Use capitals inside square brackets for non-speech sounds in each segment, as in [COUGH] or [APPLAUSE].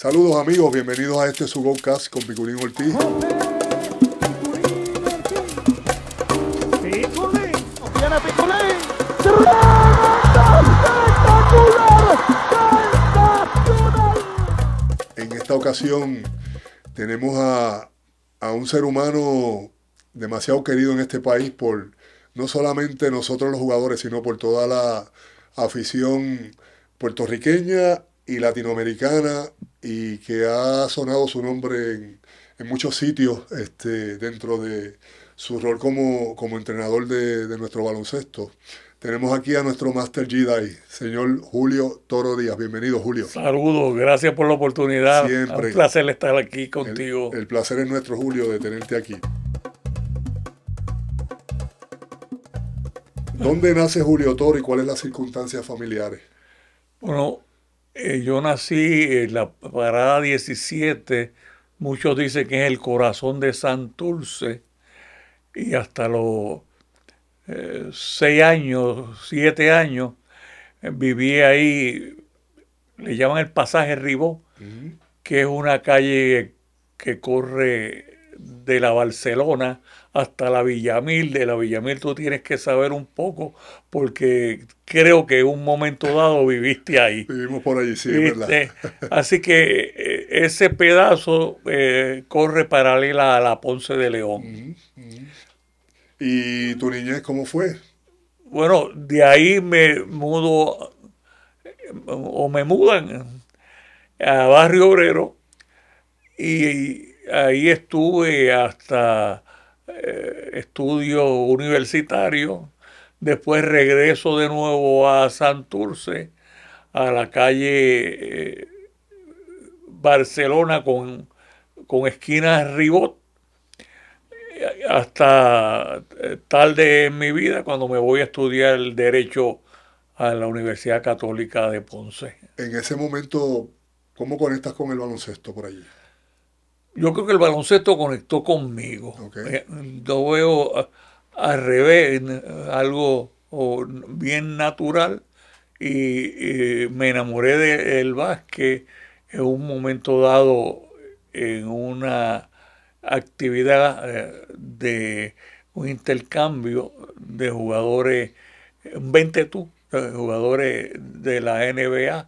Saludos amigos, bienvenidos a este su podcast con Piculín Ortiz. En esta ocasión tenemos a, a un ser humano demasiado querido en este país por no solamente nosotros los jugadores, sino por toda la afición puertorriqueña y latinoamericana y que ha sonado su nombre en, muchos sitios este, dentro de su rol como, como entrenador de, nuestro baloncesto. Tenemos aquí a nuestro Master Jedi, señor Julio Toro Díaz. Bienvenido, Julio. Saludos, gracias por la oportunidad. Siempre. Un placer estar aquí contigo. el, placer es nuestro, Julio, de tenerte aquí. ¿Dónde nace Julio Toro y cuáles las circunstancias familiares? Bueno, eh, yo nací en la parada 17, muchos dicen que es el corazón de Santurce, y hasta los eh, seis años, siete años, viví ahí, le llaman el pasaje Ribó, que es una calle que corre de la Barcelona hasta la Villamil. De la Villamil tú tienes que saber un poco porque creo que en un momento dado viviste ahí. Vivimos por allí, sí, verdad. [LAUGHS] Así que eh, ese pedazo eh, corre paralela a la Ponce de León. ¿Y tu niñez cómo fue? Bueno, de ahí me mudo o me mudan a Barrio Obrero y ahí estuve hasta eh, estudio universitario, después regreso de nuevo a Santurce, a la calle eh, Barcelona con, con esquina Ribot, eh, hasta tarde en mi vida cuando me voy a estudiar el derecho a la Universidad Católica de Ponce. En ese momento, ¿cómo conectas con el baloncesto por allí? yo creo que el baloncesto conectó conmigo. Yo eh, veo al revés eh, algo bien natural y, eh, me enamoré del básquet en un momento dado en una actividad de un intercambio de jugadores, 20 tú, jugadores de la NBA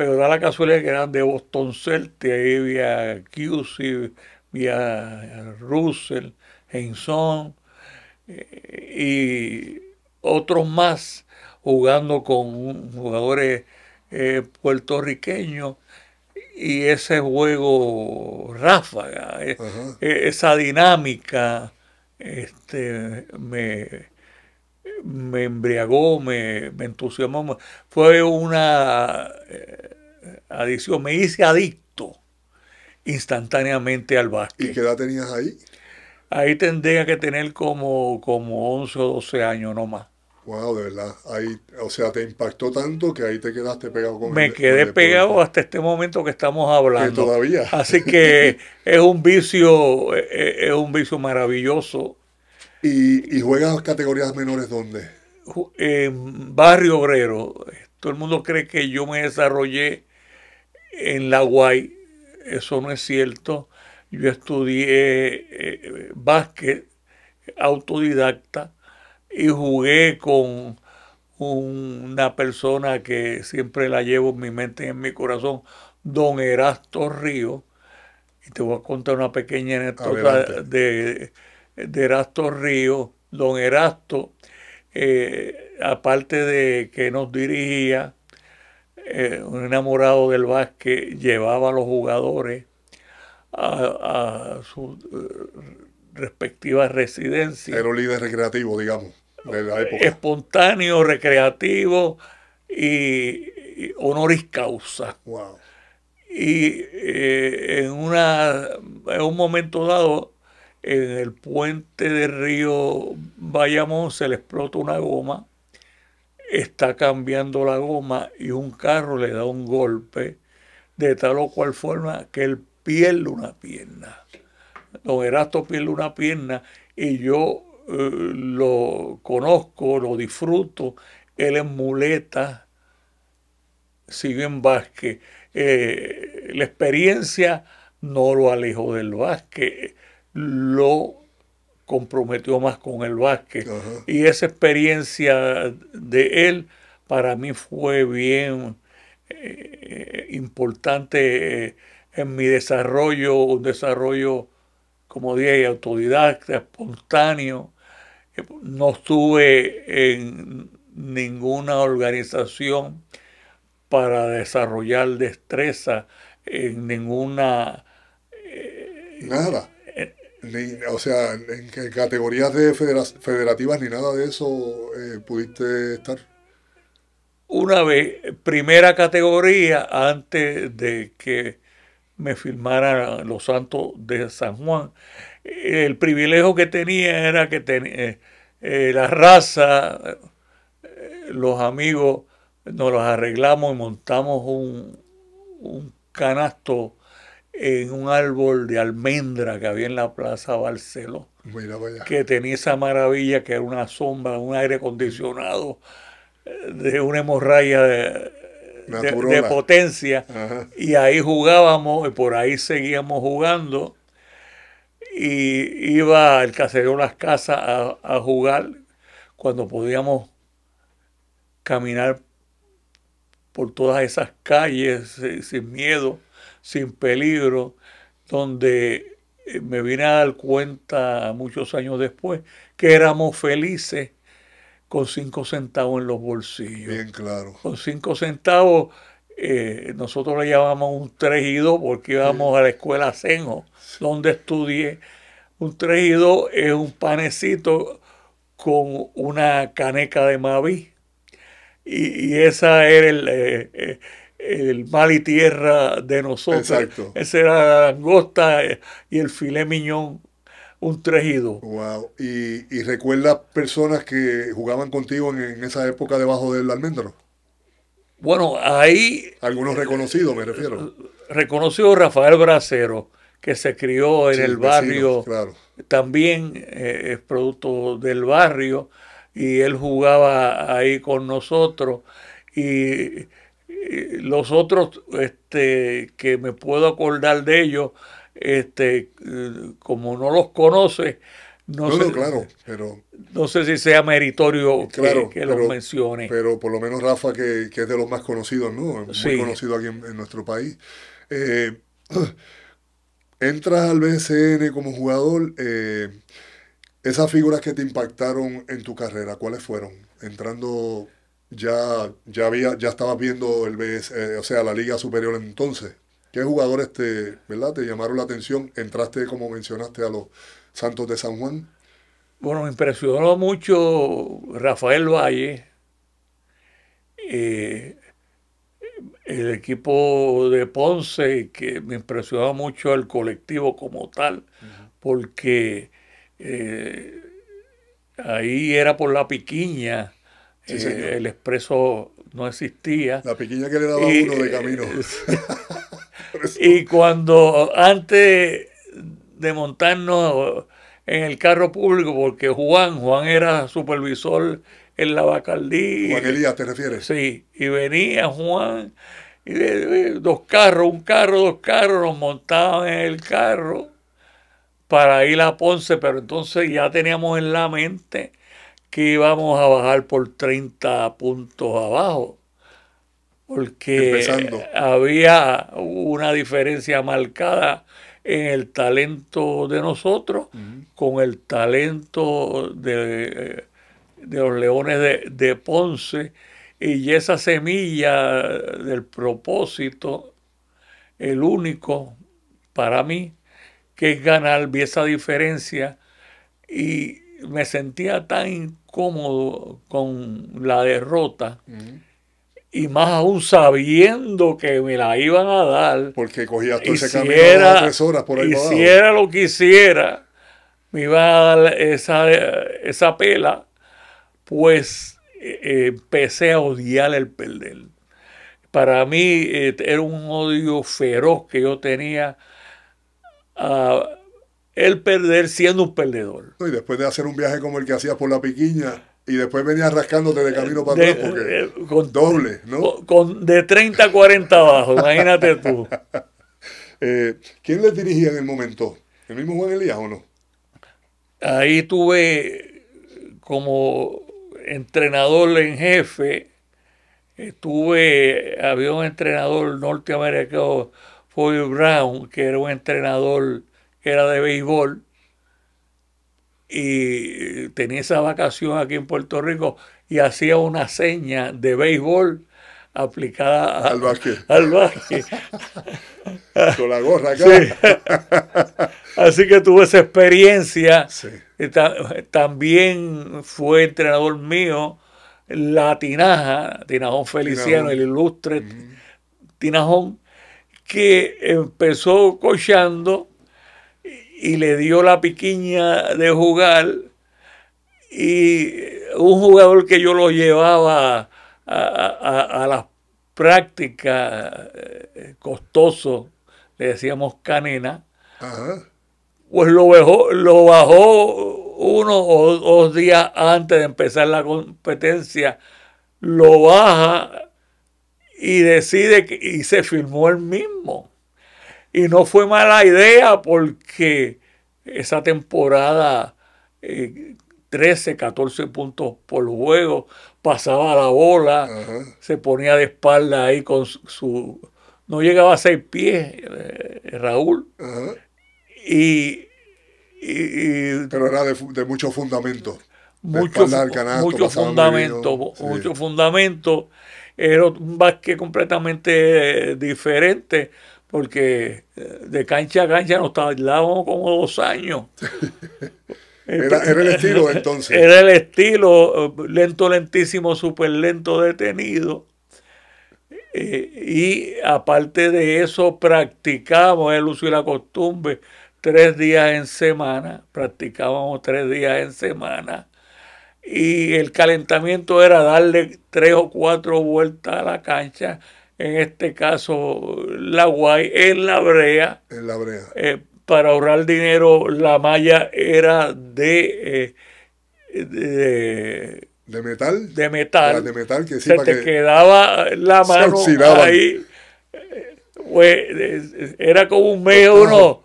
pero da la casualidad que eran de Boston ahí vía Cusy, vía Russell, Henson eh, y otros más jugando con jugadores eh, puertorriqueños y ese juego ráfaga, eh, esa dinámica este, me, me embriagó, me, entusiasmó. Fue una eh, adicción, me hice adicto instantáneamente al básquet. ¿Y qué edad tenías ahí? Ahí tendría que tener como, como 11 o 12 años no más. Wow, de verdad. o sea, te impactó tanto que ahí te quedaste pegado con Me quedé pegado hasta este momento que estamos hablando. todavía. Así que [LAUGHS] es un vicio, eh, eh, es un vicio maravilloso ¿Y, juegas categorías menores dónde? En Barrio Obrero. Todo el mundo cree que yo me desarrollé en La Guay. Eso no es cierto. Yo estudié eh, básquet autodidacta y jugué con una persona que siempre la llevo en mi mente y en mi corazón, don Erasto Río. Y te voy a contar una pequeña anécdota de, de Erasto Río, don Erasto, eh, aparte de que nos dirigía, eh, un enamorado del básquet, llevaba a los jugadores a, a sus eh, respectivas residencias. Era líder recreativo, digamos, de la época. Espontáneo, recreativo y, honoris causa. Y en, una, en un momento dado en el puente del río Bayamón se le explota una goma, está cambiando la goma y un carro le da un golpe de tal o cual forma que él pierde una pierna. Don Erasto pierde una pierna y yo eh, lo conozco, lo disfruto. Él es muleta, sigue en Vázquez. la experiencia no lo alejó del Vázquez lo comprometió más con el básquet. Y esa experiencia de él para mí fue bien eh, importante eh, en mi desarrollo, un desarrollo, como dije, autodidacta, espontáneo. No estuve en ninguna organización para desarrollar destreza en ninguna... Eh, Nada o sea, en, qué categorías de federativas ni nada de eso eh, pudiste estar. Una vez, primera categoría, antes de que me firmaran los Santos de San Juan, el privilegio que tenía era que eh, eh, la raza, los amigos, nos los arreglamos y montamos un, un canasto en un árbol de almendra que había en la Plaza Barceló, que tenía esa maravilla que era una sombra, un aire acondicionado, eh, de una hemorragia de, potencia, y ahí jugábamos y por ahí seguíamos jugando, y iba el caserío Las Casas a jugar cuando podíamos caminar por todas esas calles eh, sin miedo sin peligro, donde eh, me vine a dar cuenta muchos años después que éramos felices con cinco centavos en los bolsillos. Bien claro. Con cinco centavos eh, nosotros le llamamos un trejido porque íbamos a la escuela Senjo, donde estudié. Un trejido es un panecito con una caneca de Mavi. Y, esa era el, eh, el mal y tierra de nosotros. Exacto. Esa era la y el filé miñón, un trejido. Wow. ¿Y, y recuerdas personas que jugaban contigo en, esa época debajo del almendro? Bueno, ahí... Algunos reconocidos, me refiero. Reconocido Rafael Bracero, que se crió en el barrio. También eh, es producto del barrio y él jugaba ahí con nosotros y los otros este, que me puedo acordar de ellos, este, eh, como no los conoce, no, sé, claro, pero, no sé si sea meritorio que, los mencione. Pero por lo menos Rafa, que, es de los más conocidos, ¿no? Muy conocido aquí en, nuestro país. Eh, [CLEARS THROAT] entras al BSN como jugador, eh, esas figuras que te impactaron en tu carrera, ¿cuáles fueron? Entrando ya, ya había, ya estabas viendo el eh, o sea, la Liga Superior entonces. ¿Qué jugadores te, ¿verdad? te llamaron la atención? Entraste, como mencionaste, a los Santos de San Juan. Bueno, me impresionó mucho Rafael Valle, eh, el equipo de Ponce, que me impresionó mucho el colectivo como tal, porque eh, ahí era por la piquiña eh, el expreso no existía. La pequeña que le daba uno de eh, camino. Eh, [LAUGHS] y cuando antes de montarnos en el carro público, porque Juan, Juan era supervisor en la Bacardí. Juan Elías, ¿te refieres? Sí, y venía Juan, y dos carros, un carro, dos carros, nos montaban en el carro para ir a Ponce, pero entonces ya teníamos en la mente que íbamos a bajar por 30 puntos abajo, porque había una diferencia marcada en el talento de nosotros con el talento de, los leones de, de, Ponce y esa semilla del propósito, el único para mí, que es ganar, vi esa diferencia y me sentía tan incómodo con la derrota. Y más aún sabiendo que me la iban a dar. Porque cogía todo ese camino de tres horas por ahí. si lo que me iba a dar esa, pela. Pues eh, empecé a odiar el perder. Para mí eh, era un odio feroz que yo tenía a el perder siendo un perdedor. Y después de hacer un viaje como el que hacías por la piquiña y después venía rascándote de camino para atrás porque eh, eh, con, doble, ¿no? Con, de 30 a 40 abajo, imagínate tú. [LAUGHS] Eh, ¿Quién les dirigía en el momento? ¿El mismo Juan Elías o no? Ahí tuve como entrenador en jefe, estuve, había un entrenador norteamericano, Foy Brown, que era un entrenador era de béisbol y tenía esa vacación aquí en Puerto Rico y hacía una seña de béisbol aplicada al básquet. Al [LAUGHS] Con la gorra acá. [LAUGHS] Así que tuve esa experiencia. También fue entrenador mío la Tinaja, Tinajón Feliciano, el ilustre Tinajón, que empezó cocheando y le dio la piquiña de jugar y un jugador que yo lo llevaba a, a, a las prácticas eh, costoso, le decíamos canena, pues lo bajó, lo bajó uno o dos días antes de empezar la competencia, lo baja y decide que, y se firmó él mismo. Y no fue mala idea porque esa temporada 13, eh, 14 puntos por juego, pasaba la bola, se ponía de espalda ahí con su... no llegaba a seis pies, eh, Raúl. Y, Pero era de, mucho fundamento. Mucho, fundamento, mucho fundamento. Era un básquet completamente diferente porque eh, de cancha a cancha nos tardábamos como dos años. [LAUGHS] Era, el estilo entonces. Era el estilo, eh, lento, lentísimo, súper lento, detenido. Eh, y aparte de eso, practicábamos el uso y la costumbre tres días en semana, practicábamos tres días en semana. Y el calentamiento era darle tres o cuatro vueltas a la cancha en este caso la Guay, en la Brea. En la Brea. Eh, para ahorrar dinero, la malla era de, eh, de metal? De metal. De metal que se te quedaba la mano ahí. Pues, eh, era como un medio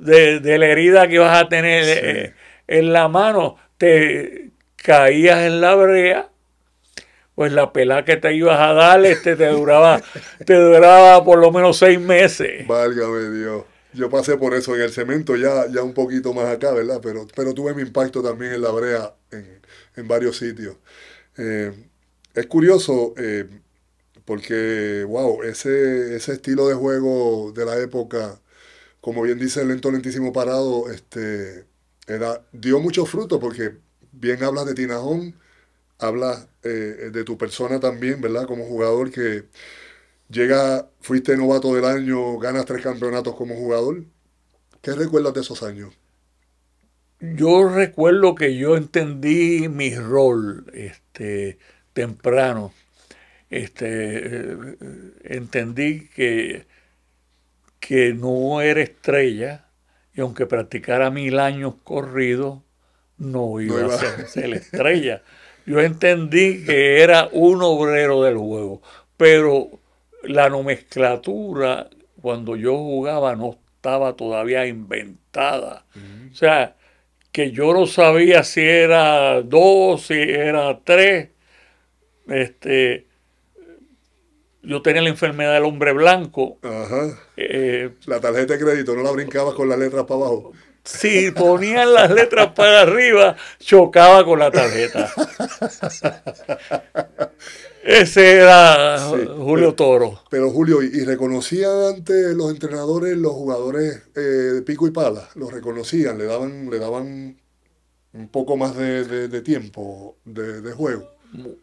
de, la herida que vas a tener en la mano. Te caías en la brea pues la pelada que te ibas a dar este, te, duraba, [LAUGHS] te duraba por lo menos seis meses. Válgame Dios. Yo pasé por eso en el cemento, ya, ya un poquito más acá, ¿verdad? Pero, pero tuve mi impacto también en la brea, en, varios sitios. Eh, es curioso, eh, porque, wow, ese, ese estilo de juego de la época, como bien dice el lento, lentísimo parado, este, era, dio muchos frutos, porque bien hablas de Tinajón, hablas eh, eh, de tu persona también, ¿verdad? Como jugador que llega, fuiste novato del año, ganas tres campeonatos como jugador. ¿Qué recuerdas de esos años? Yo recuerdo que yo entendí mi rol este, temprano. Este, eh, entendí que, que no era estrella y aunque practicara mil años corridos, no iba, a ser, ser estrella. [LAUGHS] yo entendí que era un obrero del juego, pero la nomenclatura cuando yo jugaba no estaba todavía inventada. Mm. O sea, que yo no sabía si era dos, si era tres. Este, yo tenía la enfermedad del hombre blanco. Ajá. Eh, la tarjeta de crédito no la brincabas con la letra para abajo si ponían las letras para arriba, chocaba con la tarjeta. Ese era Julio Toro. Pero Julio, ¿y, reconocían ante los entrenadores los jugadores eh, de pico y pala? ¿Los reconocían? ¿Le daban, le daban un poco más de, tiempo de, juego?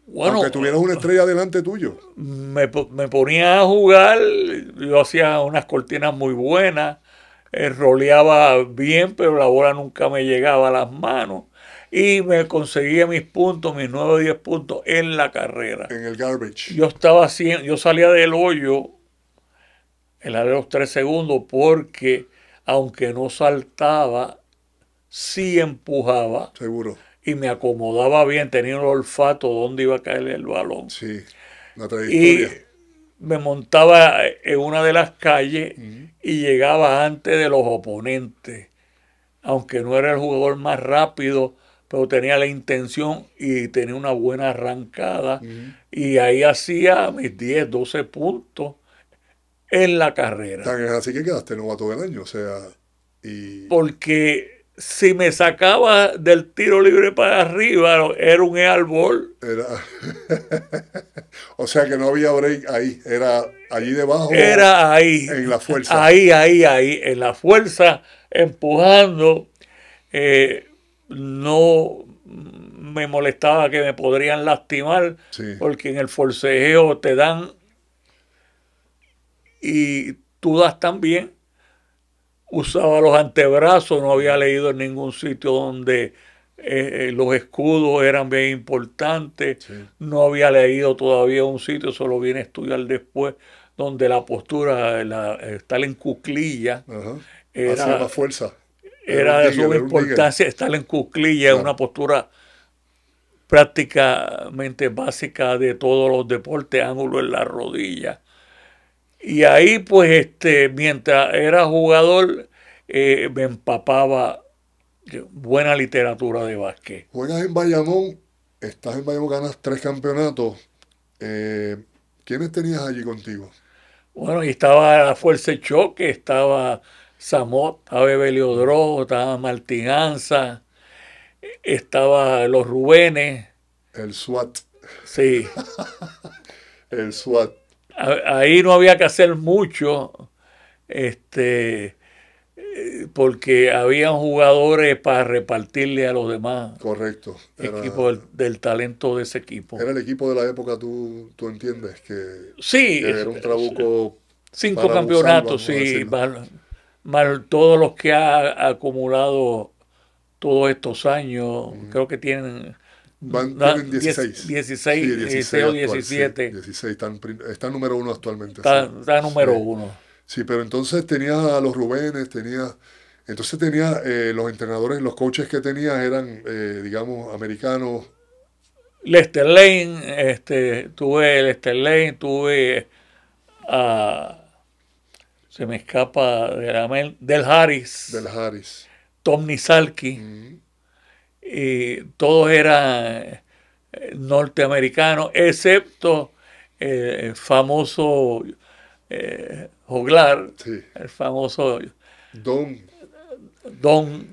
Bueno, Aunque tuvieras una estrella delante tuyo. Me, me, ponía a jugar, yo hacía unas cortinas muy buenas, eh, roleaba bien, pero la bola nunca me llegaba a las manos. Y me conseguía mis puntos, mis 9 o 10 puntos en la carrera. En el garbage. Yo estaba haciendo, yo salía del hoyo en la de los 3 segundos porque aunque no saltaba, sí empujaba. Seguro. Y me acomodaba bien, tenía el olfato dónde iba a caer el balón. Sí, la trayectoria me montaba en una de las calles y llegaba antes de los oponentes. Aunque no era el jugador más rápido, pero tenía la intención y tenía una buena arrancada. Y ahí hacía mis 10, 12 puntos en la carrera. así que quedaste novato del año, o sea... Porque si me sacaba del tiro libre para arriba, era un árbol. [LAUGHS] o sea que no había break ahí, era allí debajo. Era ahí. En la fuerza. Ahí, ahí, ahí, en la fuerza, empujando. Eh, no me molestaba que me podrían lastimar, porque en el forcejeo te dan y tú das también usaba los antebrazos, no había leído en ningún sitio donde eh, eh, los escudos eran bien importantes, no había leído todavía un sitio, solo viene a estudiar después, donde la postura, estar en cuclilla, era la fuerza. Era, de suma importancia estar en cuclilla, es una postura prácticamente básica de todos los deportes, ángulo en la rodilla. Y ahí, pues, este, mientras era jugador, eh, me empapaba buena literatura de básquet. Juegas en Bayamón, estás en Bayamón, ganas tres campeonatos. Eh, ¿Quiénes tenías allí contigo? Bueno, estaba la Fuerza de Choque, estaba Samot, estaba Drogo, estaba Martín Anza, estaba los Rubenes. El SWAT. Sí. [LAUGHS] el SWAT ahí no había que hacer mucho, este, porque había jugadores para repartirle a los demás. Correcto. el equipo del, talento de ese equipo. Era el equipo de la época, tú, entiendes que, sí, era un trabuco. Cinco campeonatos, sí, mal todos los que ha acumulado todos estos años, creo que tienen Van, en 16. 16, o 17. 16, están, número uno actualmente. Está, número uno. Sí, pero entonces tenía a los Rubénes, tenía, Entonces tenía eh, los entrenadores, los coaches que tenía eran, eh, digamos, americanos. Lester Lane, este, tuve Lester Lane, tuve ah, se me escapa de Del Harris. Del Harris. Tom Nisalki. Mm y todos eran eh, norteamericanos, excepto eh, el famoso eh, el famoso Don. Don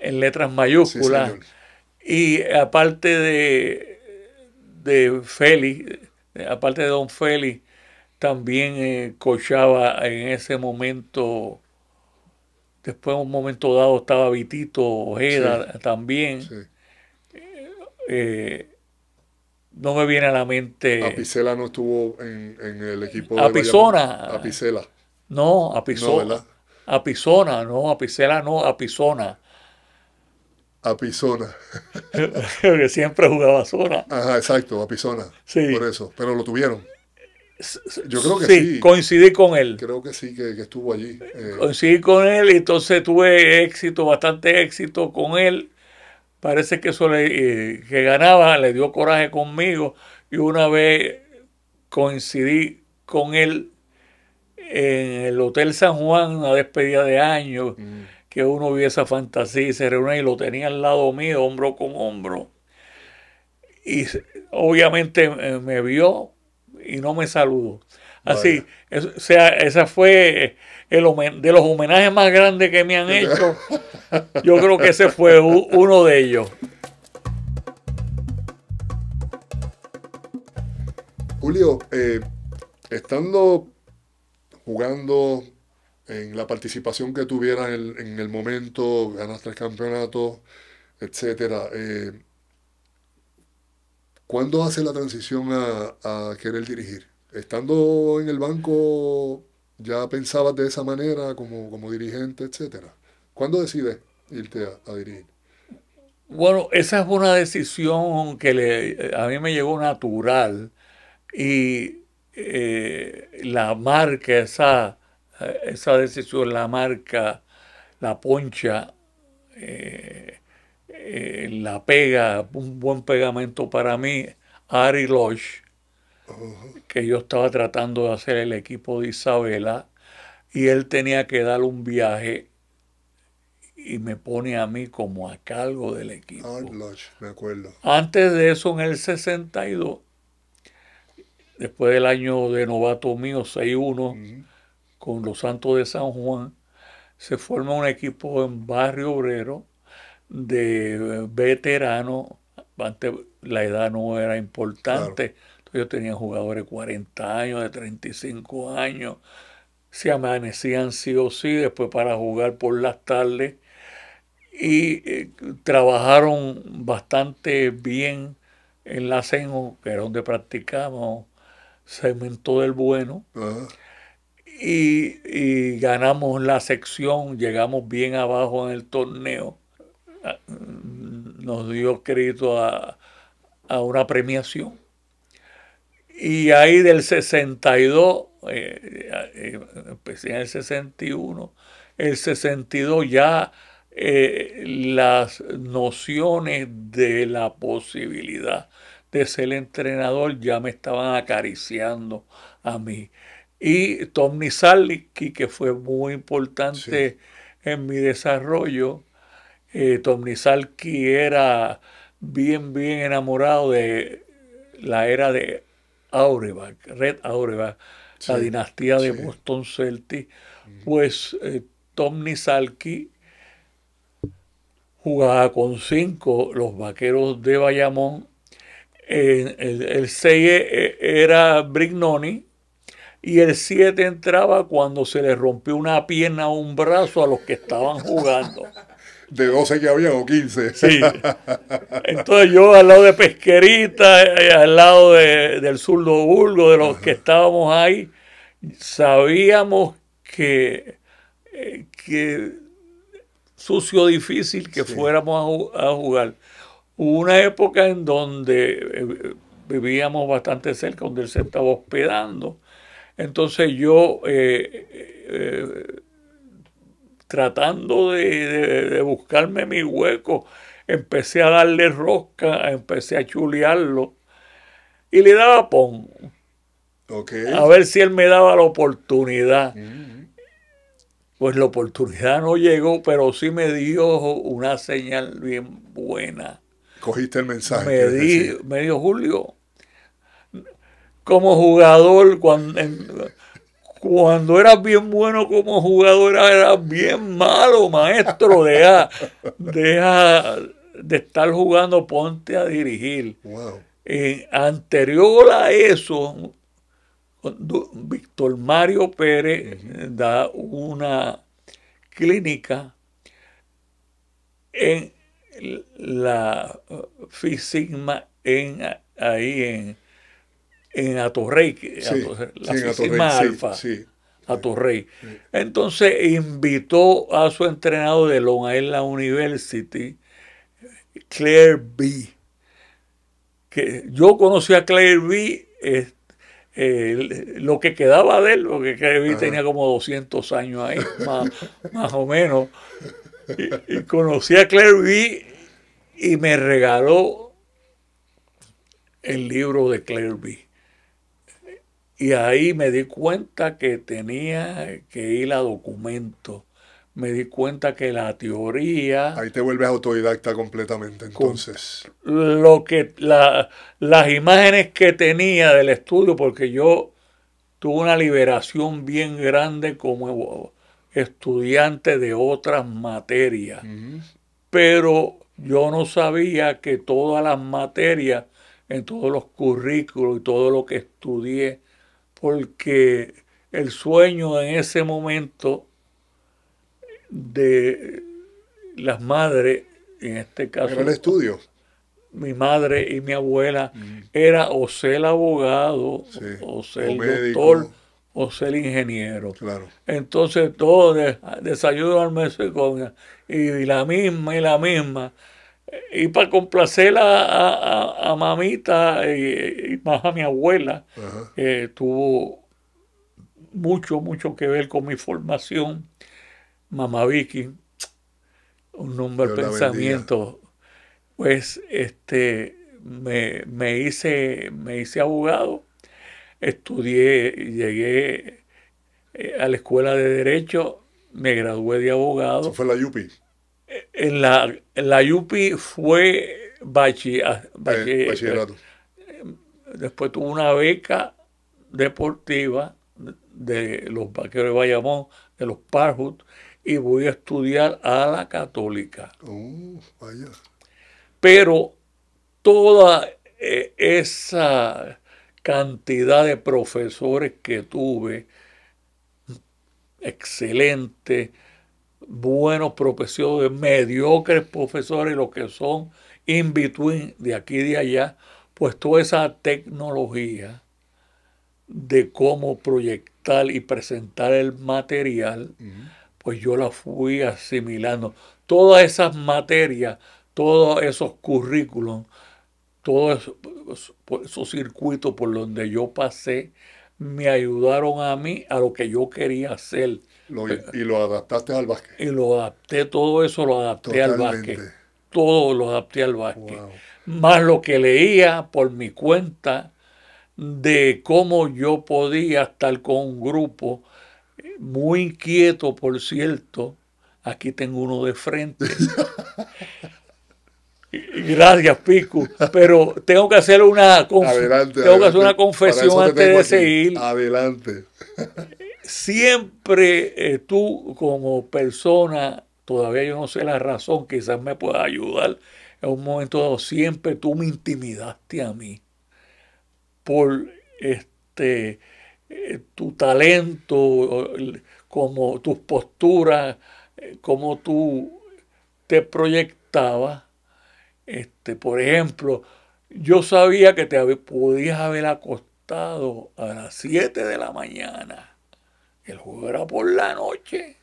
en letras mayúsculas. y aparte de, de Félix, aparte de Don Félix, también eh, cochaba en ese momento Después, en un momento dado, estaba Vitito, Ojeda también. Eh, no me viene a la mente. Apicela no estuvo en, en el equipo de. Apizona. Apicela. No, Apizona. No, Apizona, no, Apicela no, Apizona. Apizona. [LAUGHS] que siempre jugaba zona. Ajá, exacto, Apizona. Sí. Por eso, pero lo tuvieron. Yo creo que sí. Coincidí con él. Creo que sí, que, estuvo allí. Eh. Coincidí con él y entonces tuve éxito, bastante éxito con él. Parece que eso le, eh, ganaba le dio coraje conmigo y una vez coincidí con él en el Hotel San Juan, una despedida de años, mm. que uno vio esa fantasía y se reunía y lo tenía al lado mío, hombro con hombro. Y obviamente eh, me vio, y no me saludo Así, o sea, esa fue eh, el de los homenajes más grandes que me han [LAUGHS] hecho. Yo creo que ese fue uno de ellos. Julio, eh, estando jugando en la participación que tuvieras en, el momento, ganas tres campeonatos, etcétera, eh, ¿Cuándo hace la transición a, querer dirigir? ¿Estando en el banco ya pensabas de esa manera como, como dirigente, etcétera? ¿Cuándo decides irte a, dirigir? Bueno, esa es una decisión que le, a mí me llegó natural y eh, la marca, esa, eh, esa decisión, la marca, la poncha, eh, eh, la pega, un buen pegamento para mí, Ari Lodge, que yo estaba tratando de hacer el equipo de Isabela, y él tenía que dar un viaje y me pone a mí como a cargo del equipo. me acuerdo. Antes de eso, en el 62, después del año de novato mío, 6-1, con los Santos de San Juan, se forma un equipo en Barrio Obrero de veterano, antes la edad no era importante, yo tenía jugadores de 40 años, de 35 años, se amanecían sí o sí después para jugar por las tardes y eh, trabajaron bastante bien en la CENO, que era donde practicamos segmento del bueno. y, ganamos la sección, llegamos bien abajo en el torneo. Mm, nos dio crédito a, una premiación. Y ahí del 62, empecé eh, eh, pues en el 61, el 62 ya eh, las nociones de la posibilidad de ser entrenador ya me estaban acariciando a mí. Y Tom Nizarlicki, que fue muy importante en mi desarrollo, eh, Tom era bien, bien enamorado de la era de Aurebach, Red Aurebach, la dinastía de Boston Celtic. Mm. pues eh, Tom jugaba con cinco los vaqueros de Bayamón. el, el 6 eh, era Brignoni y el siete entraba cuando se le rompió una pierna o un brazo a los que estaban jugando. [LAUGHS] de 12 que había o 15. Sí. [LAUGHS] Entonces yo al lado de Pesquerita, eh, al lado de, del surdo Burgo, de los que estábamos ahí, sabíamos que, eh, que sucio difícil que fuéramos a, jugar. Hubo una época en donde eh, vivíamos bastante cerca, donde él se estaba hospedando. Entonces yo tratando de, buscarme mi hueco, empecé a darle rosca, empecé a chulearlo y le daba pon. A ver si él me daba la oportunidad. Mm. Pues la oportunidad no llegó, pero sí me dio una señal bien buena. Cogiste el mensaje. Me, dio Julio. Como jugador, cuando, cuando eras bien bueno como jugador, eras bien malo, maestro. Deja, de estar jugando, ponte a dirigir. anterior a eso, Víctor Mario Pérez da una clínica en la eh, FISIGMA, en, ahí en en Atorrey, la sí, Alfa, Atorrey. Entonces invitó a su entrenador de Long Island University, Claire B. Que yo conocí a Claire B. Eh, lo que quedaba de él, porque Claire B tenía como 200 años ahí, [LAUGHS] más, o menos. y conocí a Claire B. y me regaló el libro de Claire B. Y ahí me di cuenta que tenía que ir a documentos. Me di cuenta que la teoría... Ahí te vuelves autodidacta completamente entonces. Lo que, las imágenes que tenía del estudio, porque yo tuve una liberación bien grande como estudiante de otras materias. Pero yo no sabía que todas las materias, en todos los currículos y todo lo que estudié, porque el sueño en ese momento de las madres, en este caso... Era el estudio. Mi madre y mi abuela era o ser el abogado, o ser el doctor, o ser ingeniero. Claro. Entonces todo desayuno al mes y la misma y la misma y para complacer a, mamita y, más a mi abuela, eh, tuvo mucho, mucho que ver con mi formación. Mamá Vicky, un nombre de pensamiento, pues este, me, me, hice, me hice abogado, estudié, llegué eh, a la escuela de Derecho, me gradué de abogado. Eso fue la Yupi en la, en la UPI fue ah, eh, eh, bachillerato. Eh, después tuve una beca deportiva de los vaqueros de Bayamón, de los Parhut, y voy a estudiar a la católica. Pero toda esa cantidad de profesores que tuve, excelentes, buenos profesores, mediocres profesores, los que son in between de aquí y de allá, pues toda esa tecnología de cómo proyectar y presentar el material, pues yo la fui asimilando. Todas esas materias, todos esos currículums, todos pues, esos circuitos por donde yo pasé, me ayudaron a mí a lo que yo quería hacer eh, y lo adaptaste al básquet. Y lo adapté, todo eso lo adapté al básquet. Todo lo adapté al básquet. Más lo que leía por mi cuenta de cómo yo podía estar con un grupo muy inquieto, por cierto. Aquí tengo uno de frente. [LAUGHS] Gracias, Pico. Pero tengo que hacer una, tengo Que hacer una confesión antes de seguir. Adelante. [LAUGHS] siempre eh, tú como persona, todavía yo no sé la razón, quizás me pueda ayudar en un momento dado, siempre tú me intimidaste a mí por este eh, tu talento, como tus posturas, eh, como tú te proyectabas. Este, por ejemplo, yo sabía que te podías haber acostado a las 7 de la mañana el juego era por la noche.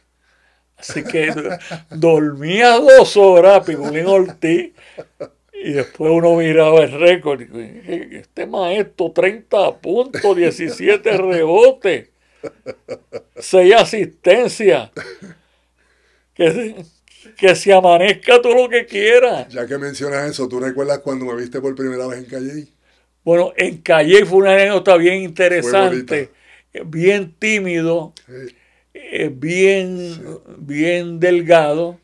Así que [LAUGHS] dormía dos horas, me Ortiz, y después uno miraba el récord. Eh, este maestro, 30 puntos, 17 rebotes, 6 asistencias. Que se, que amanezca todo lo que quiera Ya que mencionas eso, ¿tú recuerdas cuando me viste por primera vez en Calle? Bueno, en Calle fue una anécdota bien interesante bien tímido, eh, bien, bien delgado,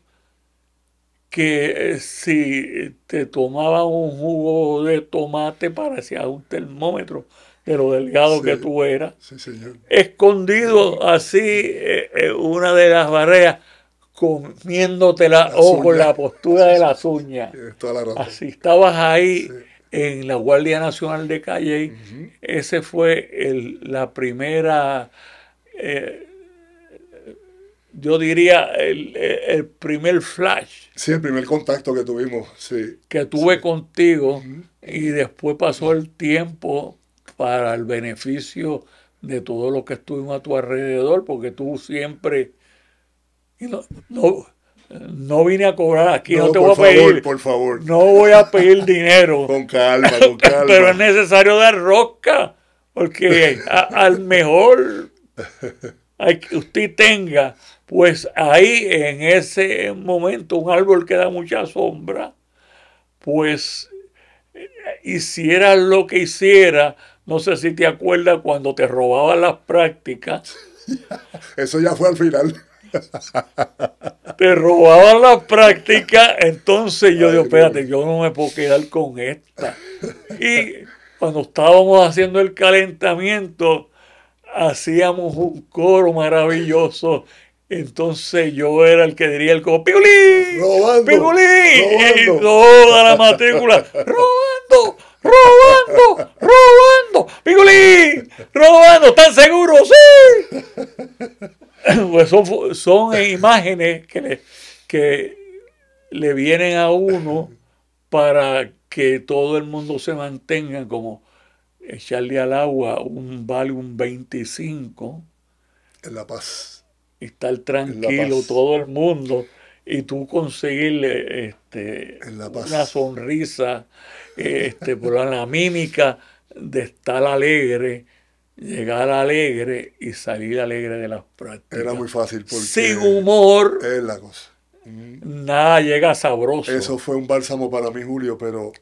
que eh, si te tomaba un jugo de tomate parecía un termómetro de lo delgado que tú eras. Escondido así eh, en una de las barreras comiéndote la la postura de las uñas. Así estabas ahí en la Guardia Nacional de Calle. Ese fue el, la primera, eh, yo diría, eh, el, primer flash. Sí, el primer contacto que tuvimos, sí. Que tuve contigo y después pasó el tiempo para el beneficio de todos los que estuvimos a tu alrededor, porque tú siempre... no, no vine a cobrar aquí, no, te voy a pedir. Por favor, No voy a pedir dinero. [LAUGHS] con calma, con [LAUGHS] calma. Pero es necesario dar roca porque al mejor hay que usted tenga, pues ahí en ese momento un árbol que da mucha sombra, pues eh, hiciera lo que hiciera, no sé si te acuerdas cuando te robaban las prácticas. [LAUGHS] Eso ya fue al final. [LAUGHS] Te robaban la práctica, entonces yo digo, espérate, yo no me puedo quedar con esta. Y cuando estábamos haciendo el calentamiento, hacíamos un coro maravilloso. Entonces yo era el que diría el coro, ¡Robando! Y toda la matrícula, [LAUGHS] ¡robando! robando, robando, ¡Pigulín! robando, ¿están seguros? Sí. [LAUGHS] Pues son, imágenes que le, que le vienen a uno para que todo el mundo se mantenga como echarle al agua un vale un 25. En La Paz. Y estar tranquilo todo el mundo y tú conseguirle este, la una sonrisa este, por la mímica de estar alegre, llegar alegre y salir alegre de las prácticas. Era muy fácil porque... Sin humor. Es la cosa. Mm. Nada llega sabroso. Eso fue un bálsamo para mí, Julio, pero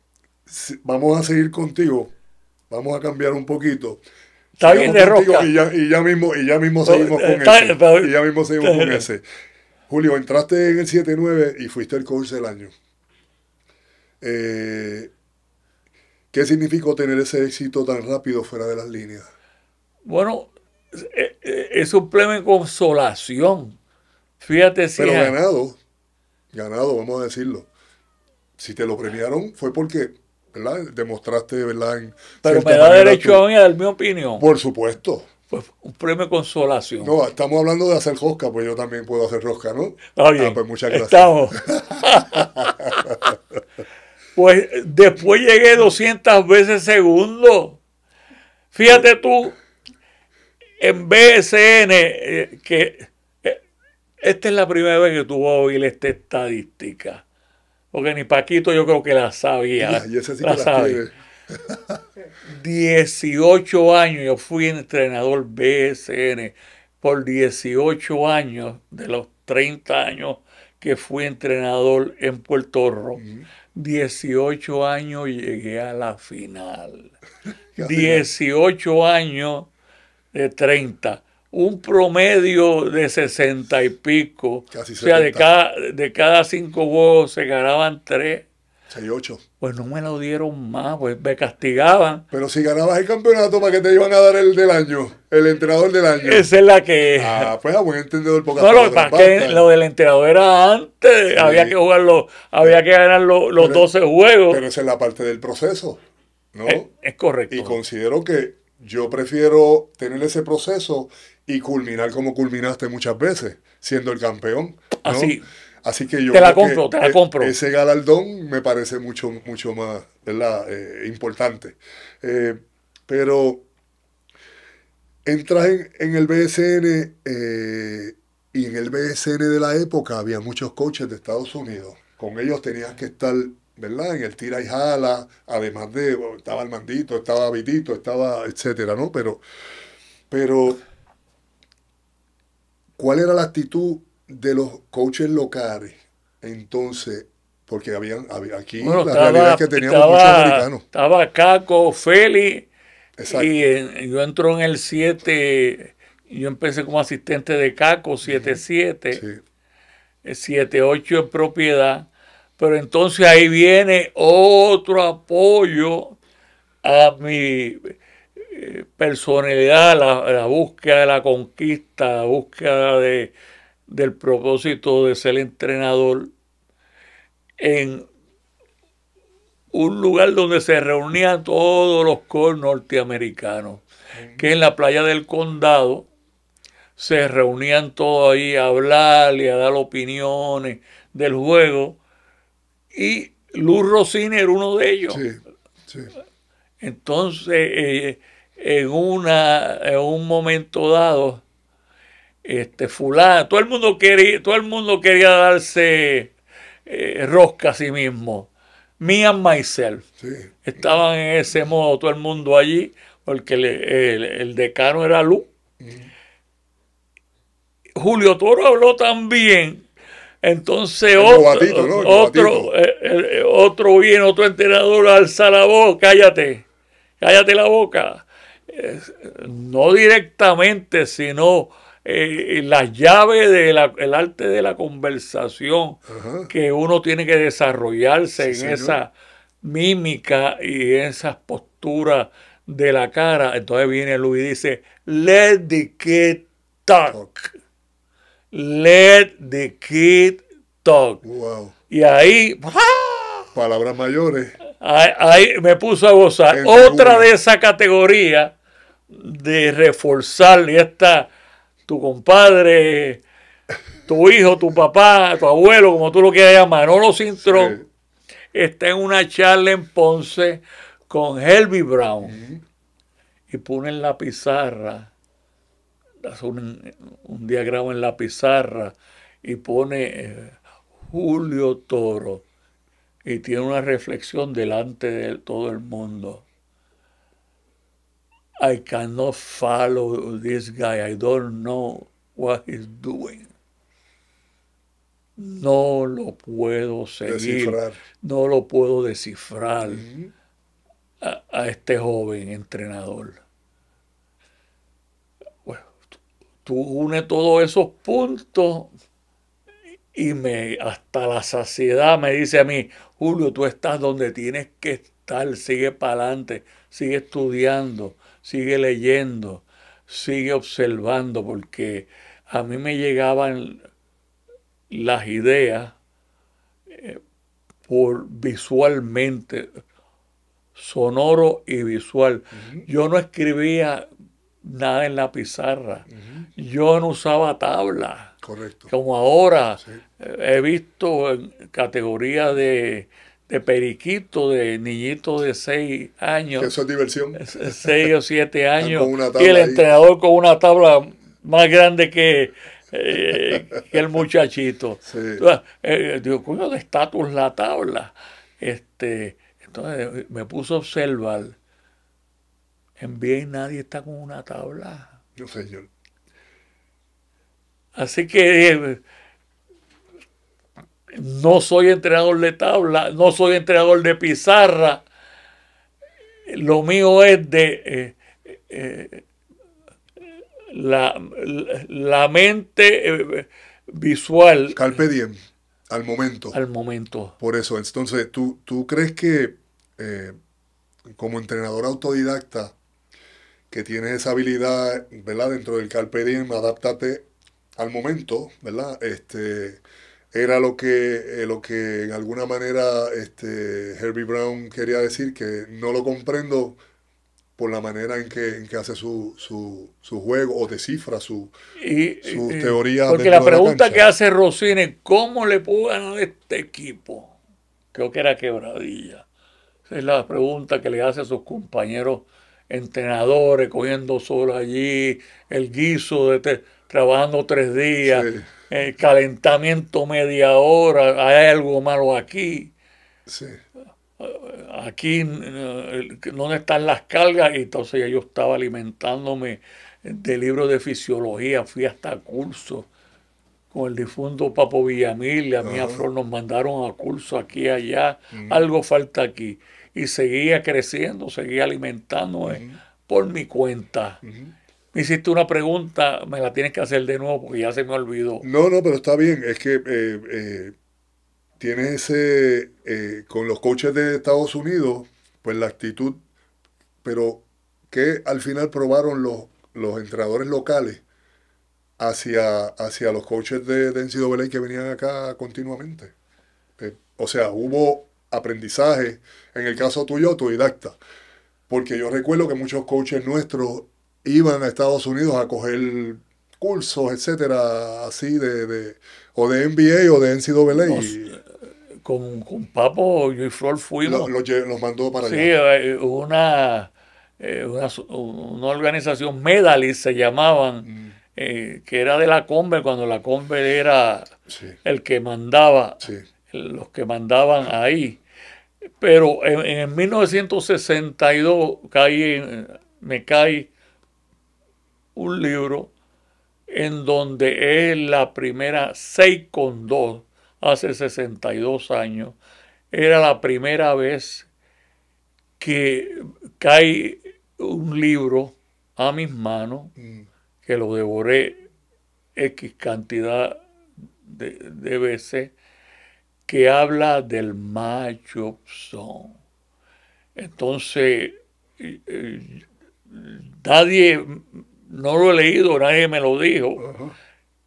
vamos a seguir contigo. Vamos a cambiar un poquito. Está bien de roca. Y ya, mismo, y seguimos oh, con ese. y ya mismo seguimos con [LAUGHS] ese. Julio, entraste en el 7-9 y fuiste el coach del año. Eh, ¿Qué significó tener ese éxito tan rápido fuera de las líneas? Bueno, eh, eh, es un premio de consolación. Fíjate si. Pero ganado, ganado, vamos a decirlo. Si te lo premiaron fue porque ¿verdad? Demostraste, ¿verdad? Pero me da derecho a mí a dar mi opinión. Por supuesto. Pues un premio de consolación. No, estamos hablando de hacer rosca, pues yo también puedo hacer rosca, ¿no? Ah, pues muchas gracias. Estamos. [LAUGHS] Pues después llegué 200 veces segundo. Fíjate tú, en BSN, eh, que eh, esta es la primera vez que tú vas a oír esta estadística. Porque ni Paquito yo creo que la sabía. [LAUGHS] Yo sé si la, que la 18 [LAUGHS] [LAUGHS] años yo fui entrenador BSN por 18 años de los 30 años que fui entrenador en Puerto Rico. 18 años llegué a la final. 18 [LAUGHS] años de 30. Un promedio de 60 y pico. o sea, de cada, de cada cinco se ganaban 3. 6, 8 pues no me lo dieron más, pues me castigaban. Pero si ganabas el campeonato, ¿para qué te iban a dar el del año? El entrenador del año. Esa es la que. Ah, pues a buen entendedor, poca No, lo, lo del entrenador era antes. Había que jugarlo, había que ganar los, 12 juegos. Pero esa es la parte del proceso, ¿no? Es, correcto. Y considero que yo prefiero tener ese proceso y culminar como culminaste muchas veces, siendo el campeón. ¿no? Así. Así que yo te la compro, te la e-, compro. Ese galardón me parece mucho, mucho más ¿verdad? Eh, importante. Eh, pero entras en, el BSN eh, y en el BSN de la época había muchos coches de Estados Unidos. Con ellos tenías que estar, ¿verdad? En el tira y jala, además de, estaba el mandito estaba Vitito, estaba, etcétera, ¿no? Pero, pero, ¿cuál era la actitud de los coaches locales, entonces, porque habían, había, aquí la realidad que teníamos muchos americanos. Estaba Caco, Feli, y yo entro en el 7, yo empecé como asistente de Caco, 7-7, 7-8 en propiedad, pero entonces ahí viene otro apoyo a mi eh, personalidad, la, la búsqueda de la conquista, la búsqueda de del propósito de ser entrenador en un lugar donde se reunían todos los core norteamericanos, que en la playa del condado se reunían todos ahí a hablar y a dar opiniones del juego. Y Luz Rossini era uno de ellos. Entonces, eh, en, una, en un momento dado, este fulano, todo el mundo quería, todo el mundo quería darse eh, rosca a sí mismo. Me and myself. Estaban en ese modo todo el mundo allí, porque el, decano era Lu... Mm. Julio Toro habló también. Entonces otro, otro, eh, eh, otro entrenador alza la voz, cállate, cállate la boca. no directamente, sino eh, las llaves del arte de la conversación que uno tiene que desarrollarse en esa mímica y en esas posturas de la cara. Entonces viene Luis y dice, let the kid talk. Let the kid talk. Y ahí... [LAUGHS] Palabras mayores. Ahí, me puso a gozar. Otra de esa categoría de reforzar esta tu compadre, tu hijo, tu papá, tu abuelo, como tú lo quieras llamar, no los sí. está en una charla en Ponce con Helby Brown y pone en la pizarra, hace un, diagrama en la pizarra y pone eh, Julio Toro y tiene una reflexión delante de todo el mundo. I cannot follow this guy. I don't know what he's doing. No lo puedo seguir. No lo puedo descifrar a, este joven entrenador. tú une todos esos puntos y me hasta la saciedad me dice a mí, Julio, tú estás donde tienes que estar, sigue para adelante, sigue estudiando sigue leyendo, sigue observando, porque a mí me llegaban las ideas eh, por visualmente, sonoro y visual. Yo no escribía nada en la pizarra. Yo no usaba tabla Correcto. Como ahora eh, he visto en categoría de de periquito, de niñito de seis años. Eso es diversión. [LAUGHS] Seis o siete años. y el entrenador con una tabla más grande que, eh, el muchachito. [LAUGHS] Sí. Entonces, eh, digo, de estatus la tabla. Este, entonces eh, me puso a observar. En bien nadie está con una tabla. No, señor. Así que no soy entrenador de tabla, no soy entrenador de pizarra, lo mío es de eh, eh, la, mente eh, visual. Carpe diem, al momento. Al momento. Por eso, entonces, ¿tú, tú crees que como entrenador autodidacta, que tienes esa habilidad, ¿verdad? Dentro del carpe diem, adáptate al momento, ¿verdad? Este era lo que, eh, lo que en alguna manera este, Herbie Brown quería decir, que no lo comprendo por la manera en que, en hace su, su, juego o descifra su, su teoría. Porque la pregunta que hace Rossini ¿cómo le pudo ganar este equipo? Creo que era quebradilla. Esa es la pregunta que le hace a sus compañeros entrenadores, cogiendo solos allí, el guiso de... trabajando tres días, calentamiento media hora, hay algo malo aquí. Aquí, eh, no están las cargas? Y entonces yo estaba alimentándome de libros de fisiología, fui hasta curso con el difunto Papo Villamil, a mí uh nos mandaron a curso aquí y allá, mm. algo falta aquí. Y seguía creciendo, seguía alimentándome mm. por mi cuenta. Mm-hmm hiciste una pregunta, me la tienes que hacer de nuevo porque ya se me olvidó. No, no, pero está bien. Es que eh, eh, tienes ese, eh, con los coaches de Estados Unidos, pues la actitud, pero que al final probaron los, los entrenadores locales hacia, hacia los coaches de, de NCAA que venían acá continuamente. o sea, hubo aprendizaje, en el caso tuyo, autodidacta. Porque yo recuerdo que muchos coaches nuestros iban a Estados Unidos a coger cursos, etcétera, así de, o de NBA o de NCAA. Eh, con, con, Papo y Flor fuimos. Los, mandó para allá. Sí, eh, una, eh, una, una, organización, Medalis se llamaban, mm. que era de la Combe, cuando la Combe era el que mandaba, los que mandaban ahí. Pero en, en 1962 caí, me cae un libro en donde es la primera con 6.2 hace 62 años, era la primera vez que cae un libro a mis manos, mm. que lo devoré X cantidad de, veces, que habla del macho son. Entonces, eh, eh, nadie no lo he leído, nadie me lo dijo.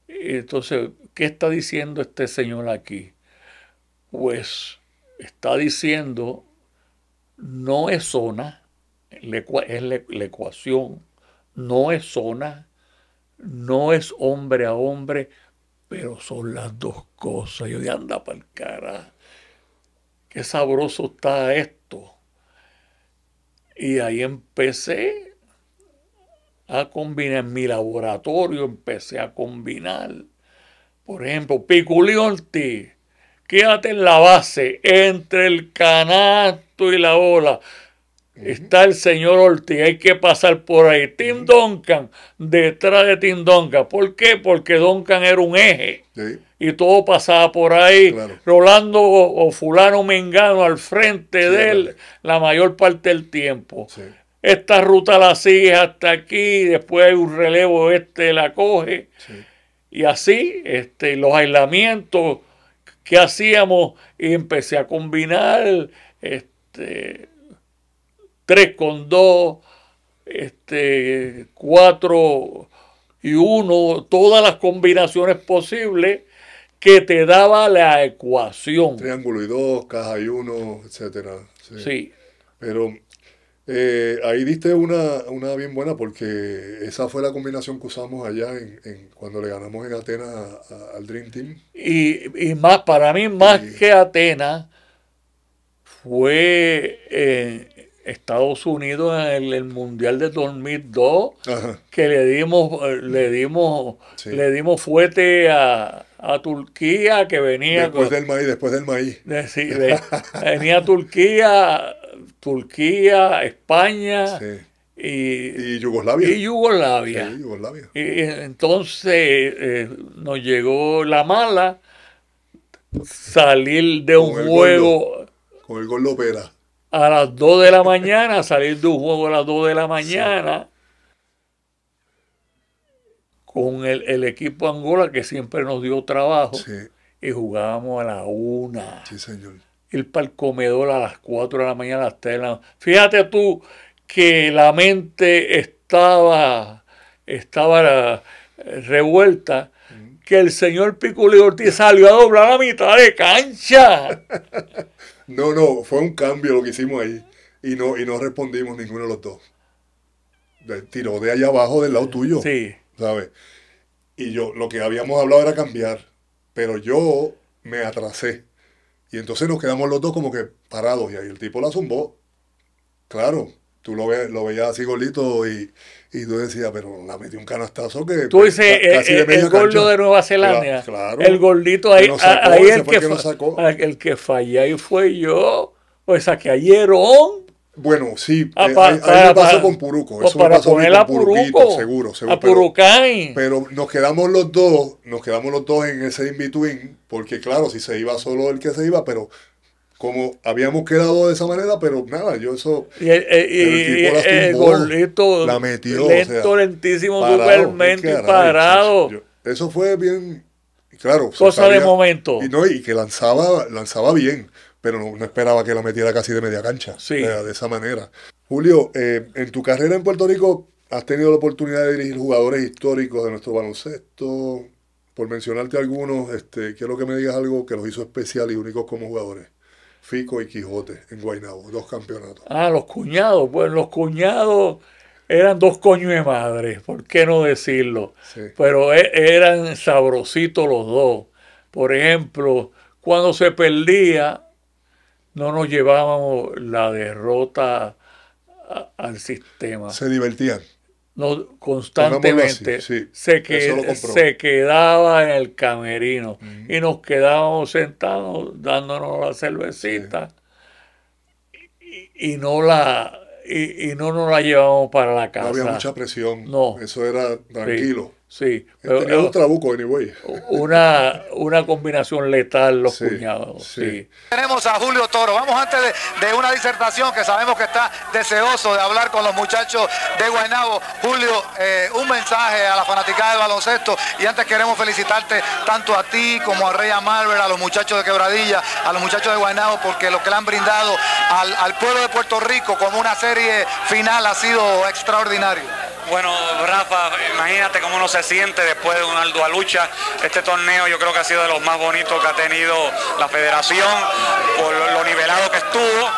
Entonces, ¿qué está diciendo este señor aquí? Pues está diciendo, no es zona, es la ecuación, no es zona, no es hombre a hombre, pero son las dos cosas. Yo de anda para el cara. Qué sabroso está esto. Y ahí empecé a combinar. En mi laboratorio empecé a combinar. Por ejemplo, piculiorti. Quédate en la base, entre el canasto y la ola. Está el señor Ortiz, hay que pasar por ahí. Tim Duncan, detrás de Tim Duncan. ¿Por qué? Porque Duncan era un eje. Y todo pasaba por ahí. Rolando o, fulano Mengano al frente de él la mayor parte del tiempo. Sí. Esta ruta la sigue hasta aquí, después hay un relevo, este la coge. Y así, este, los aislamientos que hacíamos, y empecé a combinar este, 3 con 2, este, 4 y 1, todas las combinaciones posibles que te daba la ecuación. Triángulo y 2, caja y 1, etc. Sí. sí. Pero eh, ahí diste una, una, bien buena porque esa fue la combinación que usamos allá en, en cuando le ganamos en Atenas al Dream Team. Y, más, para mí, más que Atenas, fue eh, Estados Unidos en el, Mundial de 2002 que le dimos, le dimos, le dimos fuerte a, Turquía que venía después del maíz después del maíz venía Turquía Turquía, España. Y, Yugoslavia. Y Yugoslavia. Y, entonces eh, nos llegó la mala salir de un juego. con el gol A las 2 de la mañana, [LAUGHS] salir de un juego a las 2 de la mañana. Con el, equipo Angola que siempre nos dio trabajo. Y jugábamos a la una. Sí, señor ir para el comedor a las 4 de la mañana, a las 3 de la mañana. Fíjate tú que la mente estaba, estaba eh, revuelta, que el señor Piculio Ortiz salió a doblar la mitad de cancha. [LAUGHS] no, no, fue un cambio lo que hicimos ahí. Y no, y no respondimos ninguno de los dos. Tiró de allá abajo del lado tuyo. Sí. ¿Sabes? Y yo, lo que habíamos hablado era cambiar. Pero yo me atrasé y entonces nos quedamos los dos como que parados y ahí el tipo la zumbó. Claro, tú lo, lo veías así golito y, tú decías, pero la metí un canastazo que... Tú dices, eh, eh, el gordo de Nueva Zelanda. Claro. El gordito ahí, ah, el, que, que sacó. Ah, el que fallé ahí fue yo. O sea, que ayer bueno, sí, a, eh, ah, ahí, me pasó con Puruco. Eso para me pasó poner Puruco, seguro, seguro. A Pero, nos quedamos los dos, nos quedamos los dos en ese in-between, porque claro, si se iba solo el que se iba, pero como habíamos quedado de esa manera, pero nada, yo eso. Y el, eh, golito, la metió. Lento, lentísimo, supermente parado. parado. eso fue bien. Claro. Cosa de momento. Y, no, y que lanzaba, lanzaba bien pero no, esperaba que la metiera casi de media cancha, sí. de esa manera. Julio, eh, en tu carrera en Puerto Rico has tenido la oportunidad de dirigir jugadores históricos de nuestro baloncesto, por mencionarte algunos, este, quiero que me digas algo que los hizo especial y únicos como jugadores. Fico y Quijote en Guaynabo, dos campeonatos. Ah, los cuñados, pues los cuñados eran dos coños de madre, ¿por qué no decirlo? Pero e, eran sabrositos los dos. Por ejemplo, cuando se perdía, no nos llevábamos la derrota al sistema. Se divertían. No, pues constantemente se, quedaba en el camerino y nos quedábamos sentados dándonos la cervecita y, no la y, no nos la llevábamos para la casa. había mucha presión. No. Eso era tranquilo. Sí. Pero, Tenía este, un trabuco, anyway. Una, una combinación letal, los cuñados. Tenemos a Julio Toro. Vamos antes de, una disertación que sabemos que está deseoso de hablar con los muchachos de Guaynabo. Julio, eh, un mensaje a la fanaticada del baloncesto. Y antes queremos felicitarte tanto a ti como a Rey Amarver, a los muchachos de Quebradilla, a los muchachos de Guaynabo, porque lo que le han brindado al, al pueblo de Puerto Rico como una serie final ha sido extraordinario. Bueno, Rafa, imagínate cómo uno se siente después de una ardua lucha. Este torneo yo creo que ha sido de los más bonitos que ha tenido la federación, por lo nivelado que estuvo.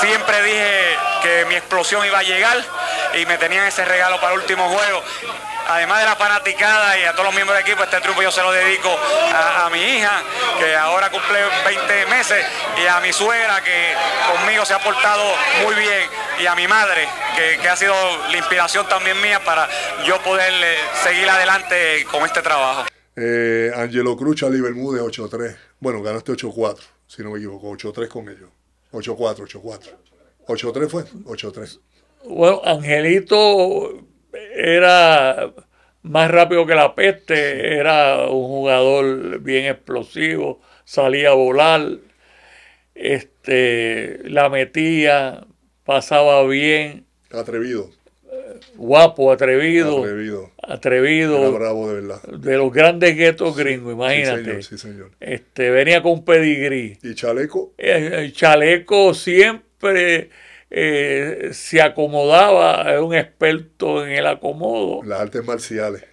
siempre dije que mi explosión iba a llegar y me tenían ese regalo para el último juego además de la fanaticada y a todos los miembros del equipo, este triunfo yo se lo dedico a, mi hija, que ahora cumple 20 meses, y a mi suegra, que conmigo se ha portado muy bien, y a mi madre, que, ha sido la inspiración también mía para yo poder eh, seguir adelante con este trabajo. Eh, Angelo Cruz, Charlie Bermúdez, 8-3. Bueno, ganaste 8-4, si no me equivoco, 8-3 con ellos. 8-4, 8-4. 8-3 fue, 8-3. Bueno, Angelito era más rápido que la peste, era un jugador bien explosivo, salía a volar, este, la metía, pasaba bien. Atrevido. Guapo, atrevido. Atrevido. Atrevido. de verdad. De los grandes guetos gringos, imagínate. Sí, señor, Este, venía con pedigrí. ¿Y chaleco? el eh, eh, chaleco siempre eh, se acomodaba, era un experto en el acomodo. Las artes marciales.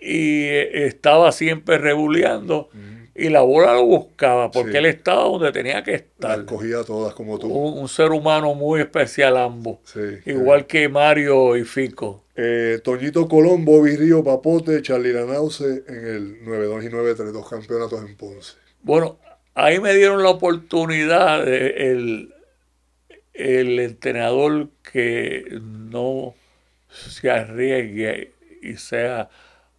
Y, eh, estaba siempre rebuleando. Y la bola lo buscaba porque él estaba donde tenía que estar. Las cogía todas como tú. Un, ser humano muy especial ambos. Igual que Mario y Fico. Eh, Toñito Colón, Bobby Río, Papote, Charly Lanause en el 9 9-2 y dos campeonatos en Ponce. Bueno, ahí me dieron la oportunidad, el, el entrenador que no se arriesgue y sea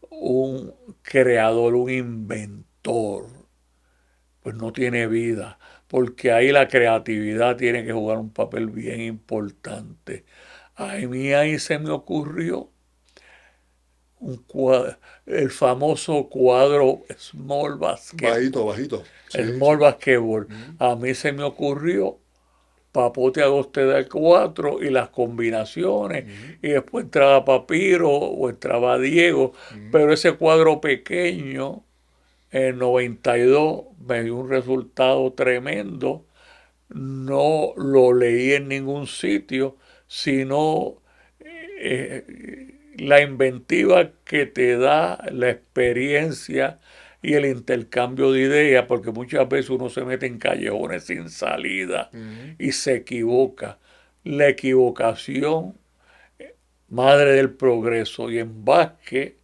un creador, un inventor, pues no tiene vida, porque ahí la creatividad tiene que jugar un papel bien importante. A mí ahí se me ocurrió un el famoso cuadro Small Basketball. Bajito, bajito. el Small Basketball. A mí se me ocurrió Papote a dos da cuatro y las combinaciones. Y después entraba Papiro o entraba Diego. Pero ese cuadro pequeño, en 92, me dio un resultado tremendo. No lo leí en ningún sitio, sino eh, eh, la inventiva que te da la experiencia y el intercambio de ideas, porque muchas veces uno se mete en callejones sin salida y se equivoca. La equivocación, madre del progreso, y en basque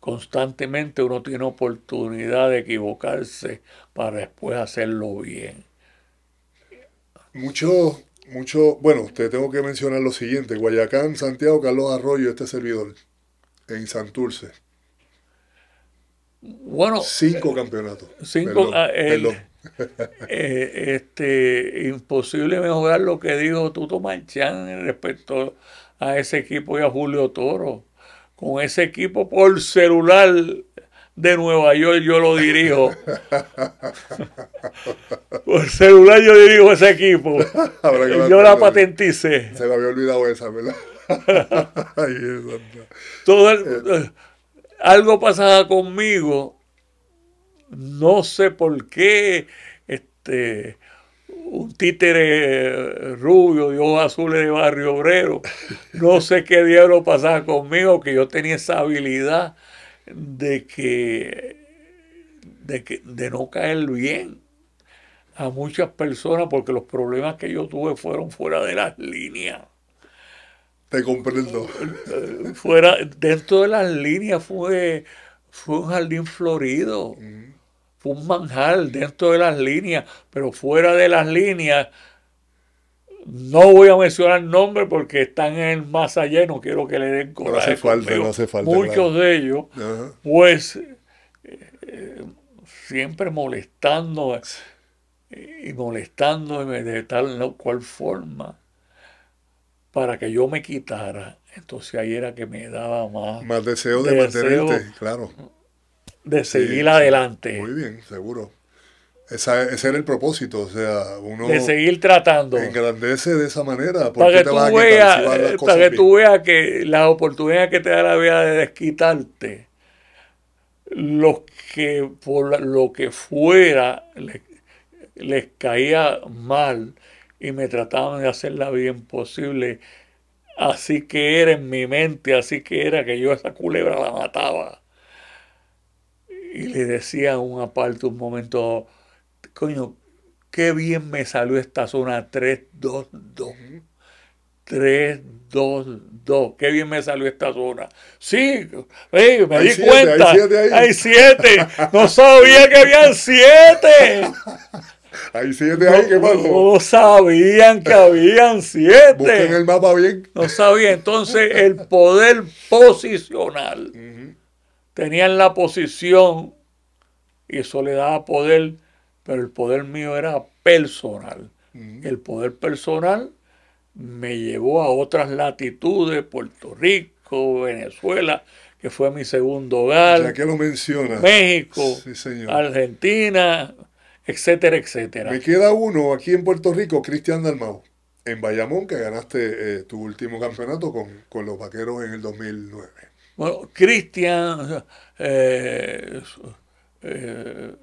constantemente uno tiene oportunidad de equivocarse para después hacerlo bien. Mucho, mucho, bueno, te tengo que mencionar lo siguiente, Guayacán, Santiago, Carlos Arroyo, este servidor, en Santurce. Bueno. Cinco campeonatos. Cinco. Ah, [LAUGHS] eh, este, imposible mejorar lo que dijo Tuto Manchán respecto a ese equipo y a Julio Toro. Con ese equipo por celular de Nueva York yo lo dirijo. [LAUGHS] por celular yo dirijo ese equipo. [LAUGHS] yo la, patentice. Se la había olvidado esa, ¿verdad? Todo el, eh, algo pasaba conmigo, no sé por qué, este, un títere rubio dios azul de barrio obrero, no sé qué diablo pasaba conmigo, que yo tenía esa habilidad de que, de que, de no caer bien a muchas personas porque los problemas que yo tuve fueron fuera de las líneas. Te comprendo. [LAUGHS] Fuera, dentro de las líneas fue, fue un jardín florido, mm. fue un manjar dentro de las líneas, pero fuera de las líneas, no voy a mencionar nombres porque están en más allá, no quiero que le den coraje. No hace falta, no hace falta. Muchos de ellos, pues, eh, siempre molestando eh, y molestándome de tal o cual forma para que yo me quitara. Entonces ahí era que me daba más, más deseo de mantenerte, claro. De seguir adelante. Muy bien, seguro. Esa, ese era el propósito, o sea, uno... De seguir tratando. Engrandece de esa manera. Para que, tú a veas, eh, para que tú veas que la oportunidad que te da la vida de desquitarte, los que por lo que fuera les caía mal, y me trataban de hacerla bien posible Así que era en mi mente, así que era que yo esa culebra la mataba. Y le decía a un aparte un momento, coño, qué bien me salió esta zona 322. 2. Qué bien me salió esta zona. Sí, me hay di siete, cuenta. Hay siete, hay siete, No sabía que habían siete. [LAUGHS] siete No sabían que habían siete. el mapa bien. No sabía. Entonces, el poder posicional. Tenían la posición y eso le daba poder, pero el poder mío era personal. El poder personal me llevó a otras latitudes, Puerto Rico, Venezuela, que fue mi segundo hogar. que lo mencionas. México, Argentina, etcétera, etcétera. Me queda uno aquí en Puerto Rico, Cristian Dalmau, en Bayamón, que ganaste eh, tu último campeonato con, con, los Vaqueros en el 2009. Bueno, Cristian, eh, eh,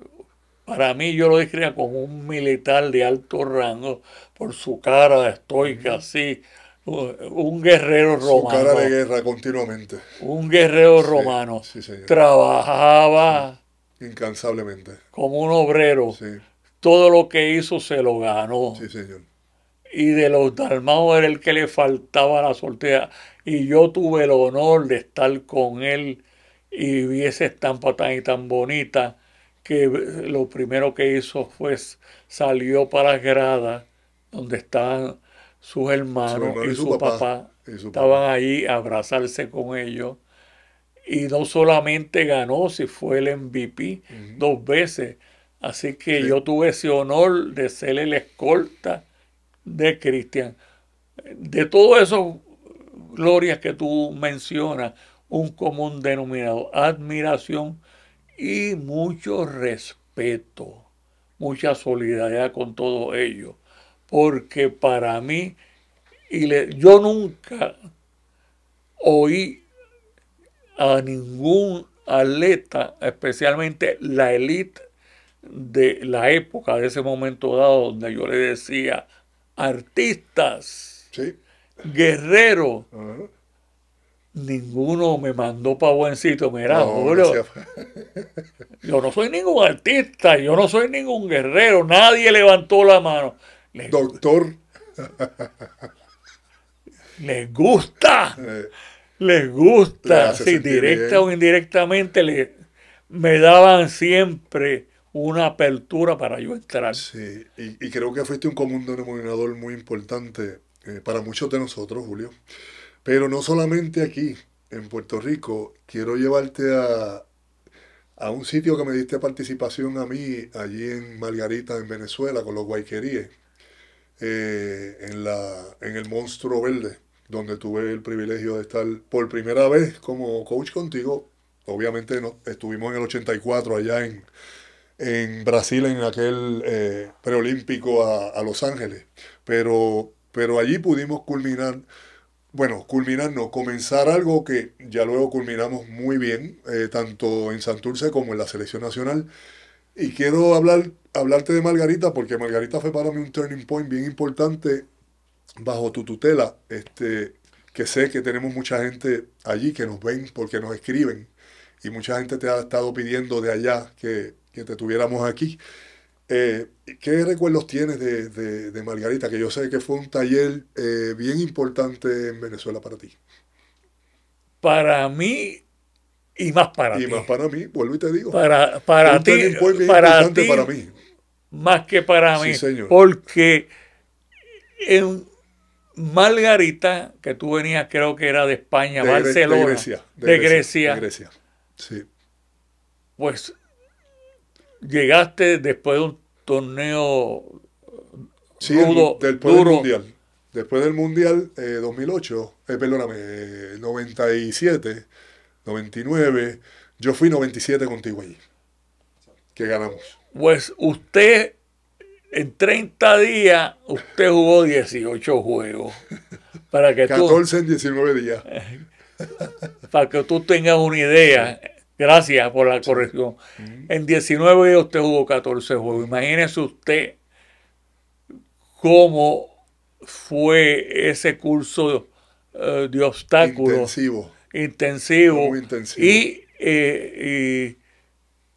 para mí yo lo describía como un militar de alto rango por su cara estoica, así, un guerrero romano. Su cara de guerra continuamente. Un guerrero romano. trabajaba Incansablemente. Como un obrero. Sí. Todo lo que hizo se lo ganó. Sí, señor. Y de los dalmados era el que le faltaba la sortea. Y yo tuve el honor de estar con él y vi esa estampa tan y tan bonita que lo primero que hizo fue salió para las gradas donde estaban sus hermanos y, su, papá. estaban ahí a abrazarse con ellos y no solamente ganó, si fue el MVP dos veces. Así que yo tuve ese honor de ser el escolta de Cristian. De todas esas glorias que tú mencionas, un común denominador, admiración y mucho respeto, mucha solidaridad con todos ellos. Porque para mí, y yo nunca oí a ningún atleta, especialmente la élite de la época, de ese momento dado, donde yo le decía artistas, guerreros. Ninguno me mandó para buen sitio. Mira, [LAUGHS] yo no soy ningún artista, yo no soy ningún guerrero, nadie levantó la mano. Doctor. [LAUGHS] les gusta. Eh les gusta, si directa o indirectamente, le, me daban siempre una apertura para yo entrar. Sí, y, creo que fuiste un común denominador muy importante eh, para muchos de nosotros, Julio. Pero no solamente aquí, en Puerto Rico, quiero llevarte a, un sitio que me diste participación a mí, allí en Margarita, en Venezuela, con los guayqueríes, eh, en, la, en el monstruo verde donde tuve el privilegio de estar por primera vez como coach contigo. Obviamente no, estuvimos en el 84 allá en, Brasil, en aquel eh, preolímpico a, Los Ángeles, pero, pero allí pudimos culminar, bueno, culminar no, comenzar algo que ya luego culminamos muy bien, eh, tanto en Santurce como en la selección nacional. Y quiero hablar, hablarte de Margarita, porque Margarita fue para mí un turning point bien importante bajo tu tutela, este, que sé que tenemos mucha gente allí que nos ven porque nos escriben y mucha gente te ha estado pidiendo de allá que, te tuviéramos aquí. Eh, ¿Qué recuerdos tienes de, de, Margarita? Que yo sé que fue un taller eh, bien importante en Venezuela para ti. Para mí y más para mí Y más para mí, vuelvo y te digo. Para, para ti, para para mí. Más que para sí, mí. Señor. Porque en, Margarita, que tú venías, creo que era de España, Barcelona. De Grecia. De, Grecia. Sí. Pues llegaste después de un torneo sí, del mundial. Después del Mundial 2008, eh, eh, perdóname, 97, eh, 99, yo fui 97 contigo allí, que ganamos. Pues usted en 30 días usted jugó 18 juegos. Para que 14 en 19 días. [LAUGHS] Para que tú tengas una idea. Gracias por la corrección. En 19 días usted jugó 14 juegos. Imagínese usted cómo fue ese curso eh, de obstáculos. Intensivo. Intensivo. Eh,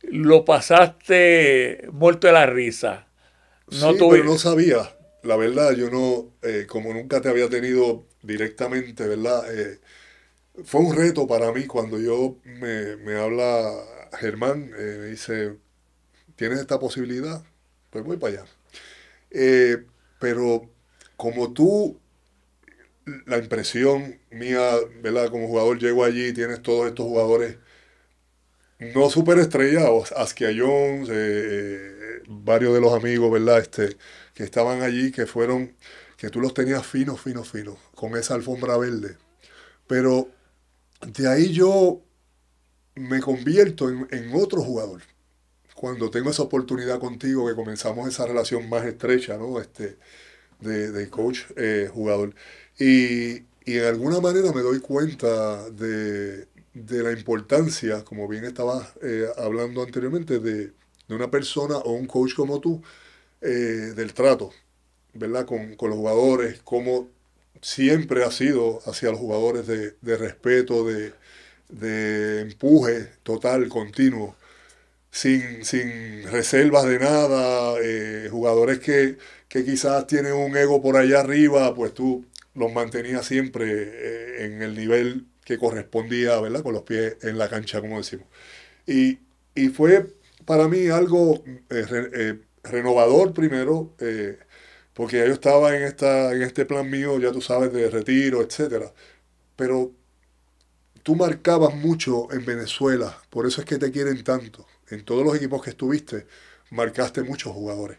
y lo pasaste muerto de la risa. No pero no sabía. La verdad, yo no, eh, como nunca te había tenido directamente, ¿verdad? Eh, fue un reto para mí cuando yo me, habla Germán, eh, me dice, ¿tienes esta posibilidad? Pues voy para allá. pero como tú, la impresión mía, ¿verdad? Como jugador llego allí, tienes todos estos jugadores no superestrellas, Askia Jones, varios de los amigos, ¿verdad? Este, que estaban allí, que fueron, que tú los tenías finos, finos, finos, con esa alfombra verde. Pero de ahí yo me convierto en, otro jugador. Cuando tengo esa oportunidad contigo, que comenzamos esa relación más estrecha, ¿no? Este, de, coach, eh, jugador. Y, y en alguna manera me doy cuenta de, la importancia, como bien estabas eh, hablando anteriormente, de, una persona o un coach como tú, eh, del trato, ¿verdad? Con, los jugadores, como siempre ha sido hacia los jugadores de, respeto, de, de, empuje total, continuo, sin, sin reservas de nada, eh, jugadores que, quizás tienen un ego por allá arriba, pues tú los mantenías siempre eh, en el nivel que correspondía, ¿verdad? Con los pies en la cancha, como decimos. Y, y fue para mí algo eh, eh, renovador primero, eh, porque yo estaba en, esta, en este plan mío, ya tú sabes, de retiro, etc. Pero tú marcabas mucho en Venezuela, por eso es que te quieren tanto. En todos los equipos que estuviste, marcaste muchos jugadores.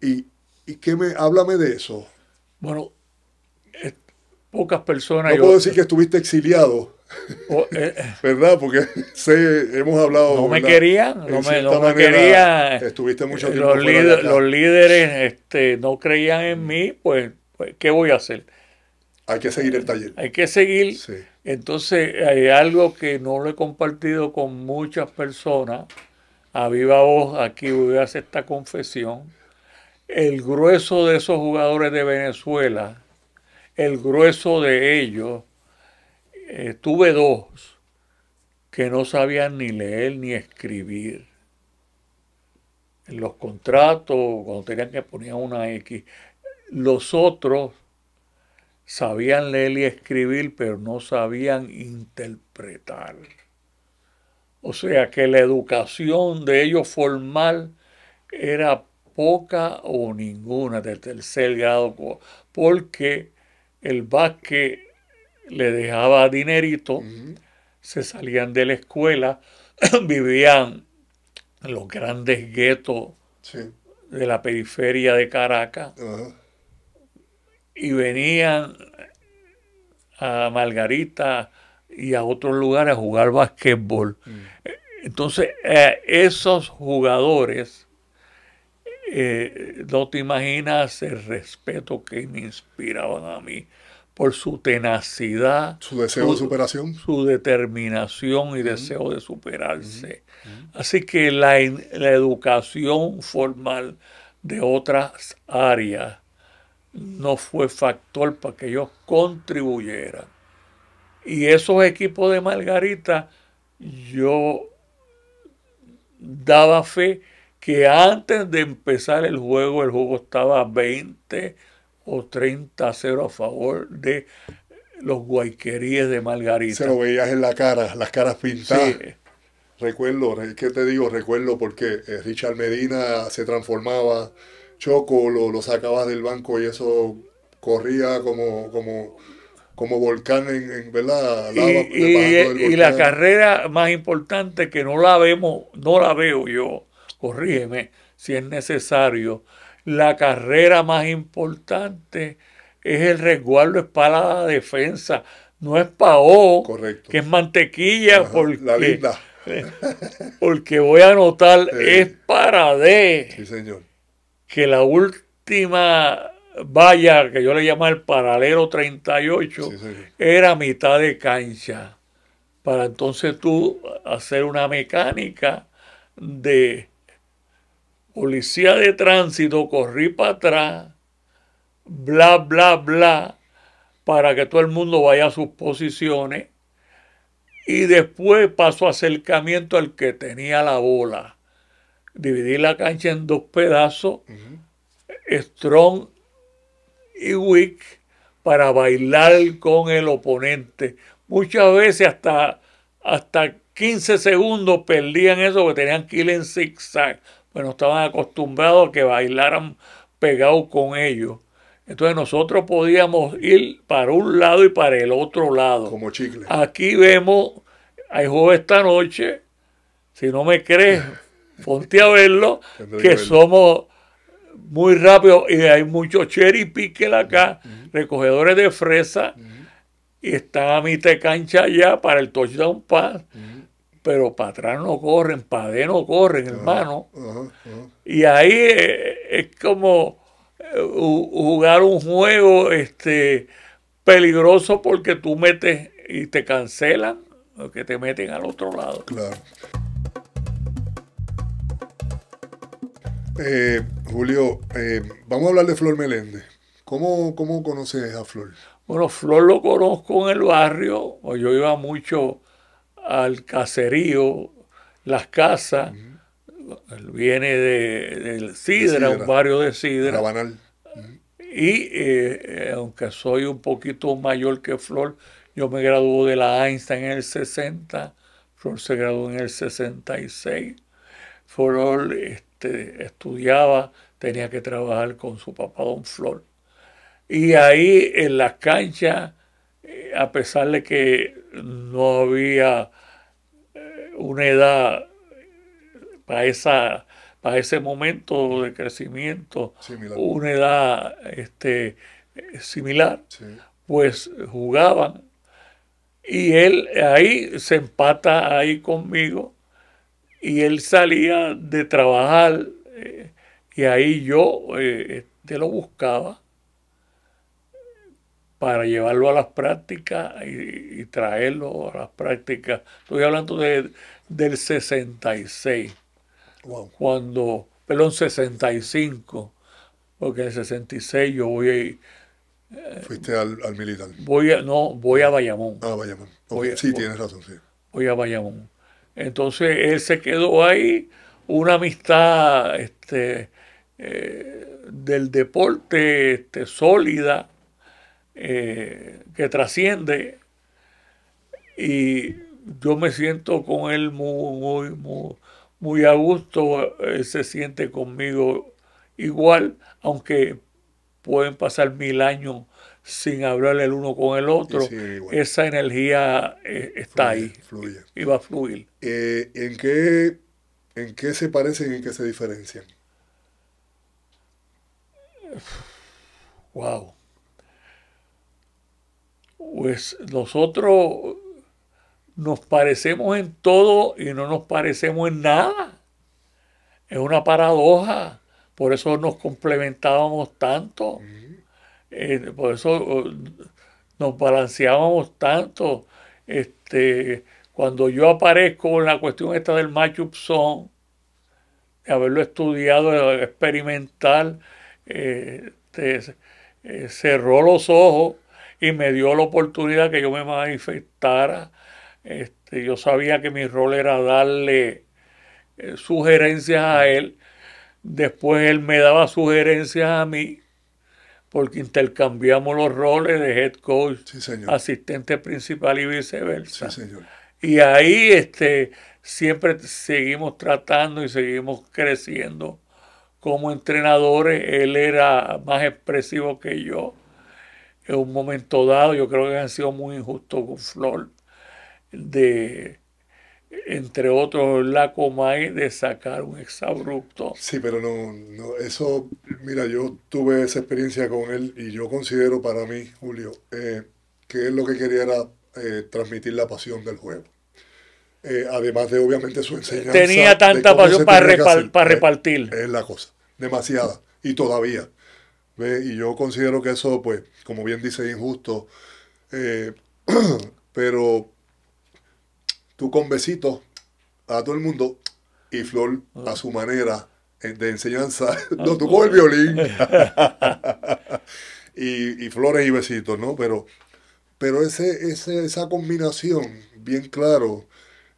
¿Y, y qué me, háblame de eso? Bueno, pocas personas... yo, puedo decir que estuviste exiliado, eh, eh. ¿Verdad? Porque [LAUGHS] hemos hablado. No me querían quería, no, me, no quería. Estuviste mucho eh, tiempo. Los, los líderes este, no creían en mí, pues, pues, ¿qué voy a hacer? Hay que seguir el taller. Hay que seguir. Entonces, hay algo que no lo he compartido con muchas personas. A viva voz, aquí voy a hacer esta confesión. El grueso de esos jugadores de Venezuela, el grueso de ellos eh, tuve dos que no sabían ni leer ni escribir. En los contratos, cuando tenían que poner una X, los otros sabían leer y escribir, pero no sabían interpretar. O sea que la educación de ellos formal era poca o ninguna del tercer grado, porque el vasque le dejaba dinerito, se salían de la escuela, [CLEARS THROAT] vivían en los grandes guetos de la periferia de Caracas y venían a Margarita y a otros lugares a jugar basquetbol. Mm. Entonces, eh, esos jugadores, eh, no te imaginas el respeto que me inspiraban a mí por su tenacidad, su deseo de superación, su determinación y deseo de superarse. Así que la, educación formal de otras áreas no fue factor para que ellos contribuyeran. Y esos equipos de Margarita, yo daba fe que antes de empezar el juego, el juego estaba 20, o 30 a 0 a favor de los guayqueríes de Margarita. Se lo veías en la cara, las caras pintadas. Recuerdo, ¿qué te digo? Recuerdo porque eh, Richard Medina se transformaba, Choco lo, lo del banco y eso corría como, como, como volcán en, ¿verdad? y, la carrera más importante que no la vemos, no la veo yo, corrígeme si es necesario, la carrera más importante es el resguardo, es para la defensa, no es para O que es mantequilla, porque, la linda. [LAUGHS] porque voy a anotar, es para D, sí señor. que la última valla, que yo le llamo el paralelo 38, era mitad de cancha, para entonces tú hacer una mecánica de policía de tránsito, corrí para atrás, bla, bla, bla, para que todo el mundo vaya a sus posiciones. Y después pasó acercamiento al que tenía la bola. Dividí la cancha en dos pedazos, strong y Wick, para bailar con el oponente. Muchas veces hasta, hasta 15 segundos perdían eso porque tenían que ir en zigzag pues no estaban acostumbrados a que bailaran pegados con ellos. Entonces nosotros podíamos ir para un lado y para el otro lado. Como chicle. Aquí vemos, hay juego esta noche, si no me crees, [LAUGHS] ponte a verlo, que, somos muy rápidos y hay muchos cherry picker acá, recogedores de fresa, y están a mitad de cancha allá para el touchdown pass pero para atrás no corren, para adentro no corren, hermano. y ahí eh, es, como eh, jugar un juego este, peligroso porque tú metes y te cancelan que te meten al otro lado. Claro. Eh, Julio, vamos a hablar de Flor Meléndez. ¿Cómo, ¿Cómo conoces a Flor? Bueno, Flor lo conozco en el barrio. Pues yo iba mucho al caserío, las casas. Viene de, del Sidra, un barrio de Sidra. Y eh, eh, aunque soy un poquito mayor que Flor, yo me graduó de la Einstein en el 60, Flor se graduó en el 66. Flor este, estudiaba, tenía que trabajar con su papá, don Flor. Y ahí en la cancha, eh, a pesar de que no había una edad para esa para ese momento de crecimiento una edad este similar pues jugaban y él ahí se empata ahí conmigo y él salía de trabajar eh, y ahí yo eh, te este, lo buscaba para llevarlo a las prácticas y, traerlo a las prácticas. Estoy hablando del 66, cuando, perdón, 65, porque en el 66 yo voy a... ir... Eh, Fuiste al, militar. Voy a, no, voy a Bayamón. Ah, Bayamón. sí, tienes razón, sí. Voy a Bayamón. Entonces él se quedó ahí, una amistad este, eh, del deporte este, sólida eh, que trasciende y yo me siento con él muy, muy, muy, a gusto, se siente conmigo igual, aunque pueden pasar mil años sin hablar el uno con el otro, esa energía eh, está ahí fluye. y va a fluir. Eh, ¿en, qué, ¿En qué se parecen y en qué se diferencian? Wow pues nosotros nos parecemos en todo y no nos parecemos en nada. Es una paradoja. Por eso nos complementábamos tanto. Eh, por eso oh, nos balanceábamos tanto. Este, cuando yo aparezco en la cuestión esta del Machu Son, de haberlo estudiado, experimental, eh, este, eh, cerró los ojos y me dio la oportunidad que yo me manifestara. Este, yo sabía que mi rol era darle eh, sugerencias a él, después él me daba sugerencias a mí, porque intercambiamos los roles de head coach, asistente principal y viceversa. Y ahí este, siempre seguimos tratando y seguimos creciendo como entrenadores. Él era más expresivo que yo en un momento dado. Yo creo que han sido muy injustos con Flor, de, entre otros, la Comay, de sacar un exabrupto. Sí, pero no, no, eso, mira, yo tuve esa experiencia con él y yo considero para mí, Julio, eh, que él lo que quería era eh, transmitir la pasión del juego. Eh, además de obviamente su enseñanza. Tenía tanta pasión para, para, repartir. Es la cosa, demasiada. Y todavía. Y yo considero que eso, pues, como bien dice, es injusto. Eh, [CLEARS THROAT] pero tú con besitos a todo el mundo y Flor a ah. su manera eh, de enseñanza. [LAUGHS] Ah, no, tú con el violín. [LAUGHS] y, y, flores y besitos, ¿no? Pero, pero ese, ese, esa combinación, bien claro,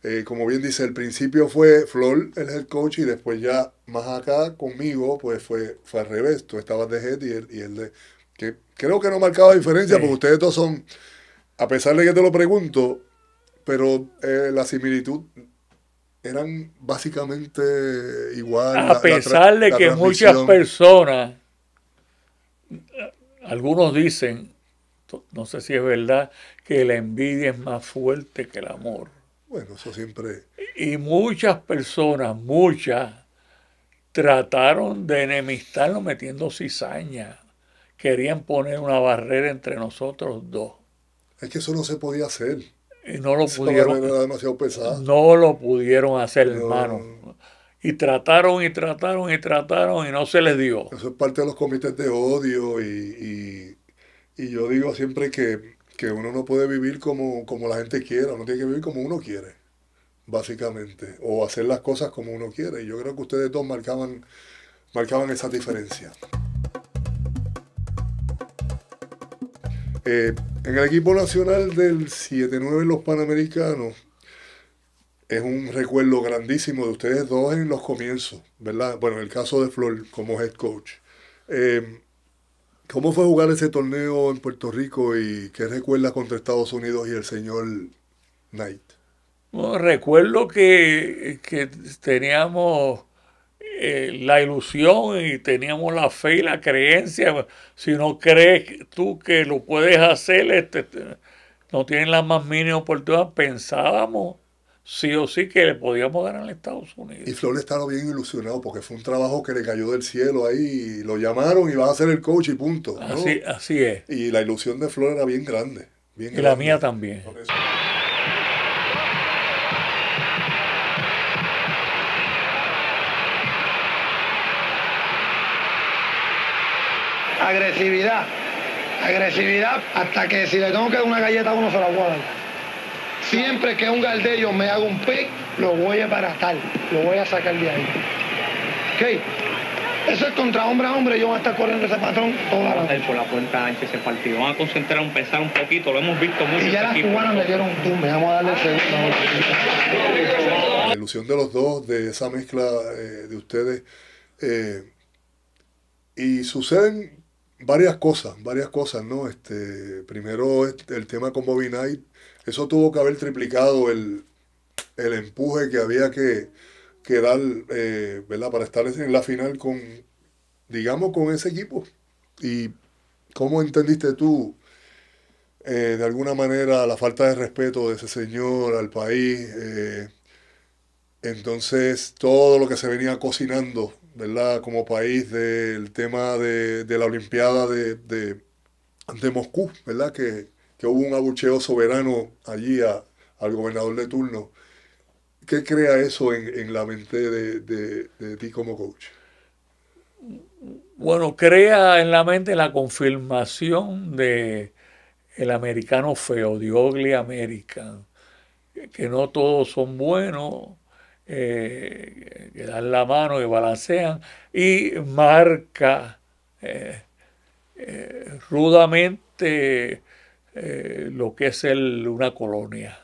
eh, como bien dice, el principio fue Flor el head coach y después ya más acá conmigo, pues fue, fue al revés. Tú estabas de head y él, y de... Que creo que no marcaba diferencia porque ustedes todos son, a pesar de que te lo pregunto, pero eh, la similitud eran básicamente igual. A pesar de que muchas personas, algunos dicen, no sé si es verdad, que la envidia es más fuerte que el amor. Bueno, eso siempre. Y muchas personas, muchas, trataron de enemistarnos metiendo cizaña. Querían poner una barrera entre nosotros dos. Es que eso no se podía hacer. Y no lo pudieron. Era demasiado pesada. No lo pudieron hacer, hermano. Y trataron y trataron y trataron y no se les dio. Eso es parte de los comités de odio y, y yo digo siempre que que uno no puede vivir como, como la gente quiera, uno tiene que vivir como uno quiere, básicamente, o hacer las cosas como uno quiere. Y yo creo que ustedes dos marcaban, marcaban esa diferencia. Eh, en el equipo nacional del 7-9 los Panamericanos, es un recuerdo grandísimo de ustedes dos en los comienzos, ¿verdad? Bueno, en el caso de Flor como head coach. Eh, ¿Cómo fue jugar ese torneo en Puerto Rico y qué recuerdas contra Estados Unidos y el señor Knight? recuerdo que, teníamos eh, la ilusión y teníamos la fe y la creencia. Si no crees tú que lo puedes hacer, este, este, no tienes la más mínima oportunidad. Pensábamos sí o sí que le podíamos ganar en Estados Unidos. Y Flor estaba bien ilusionado porque fue un trabajo que le cayó del cielo ahí. Y lo llamaron y vas a ser el coach y punto. Así, así es. Y la ilusión de Flor era bien grande. Bien y la mía también. Agresividad, agresividad, hasta que si le tengo que dar una galleta a uno se la guardan. Siempre que un galdello me haga un pick, lo voy a embarazar, lo voy a sacar de ahí. ¿Ok? Eso es contra hombre a hombre, yo voy a estar corriendo ese patrón toda la noche. Por la puerta ese partido. Van a concentrar, un pesar un poquito, lo hemos visto mucho. Y ya las cubanas me dieron un me vamos a darle el segundo. La ilusión de los dos, de esa mezcla eh, de ustedes. Eh, y suceden varias cosas, varias cosas, ¿no? Este, primero el tema con Bobby Knight eso tuvo que haber triplicado el, empuje que había que, dar, eh, Para estar en la final con, digamos, con ese equipo. ¿Y cómo entendiste tú, eh, de alguna manera, la falta de respeto de ese señor al país? Eh, entonces, todo lo que se venía cocinando, ¿verdad? Como país del tema de, la Olimpiada de, de, de Moscú, ¿verdad? Que, que hubo un abucheo soberano allí al gobernador de turno. ¿Qué crea eso en, la mente de, ti como coach? Bueno, crea en la mente la confirmación de el americano feo, de American, que no todos son buenos, eh, que dan la mano, y balancean, y marca eh, eh, rudamente eh, lo que es el, una colonia.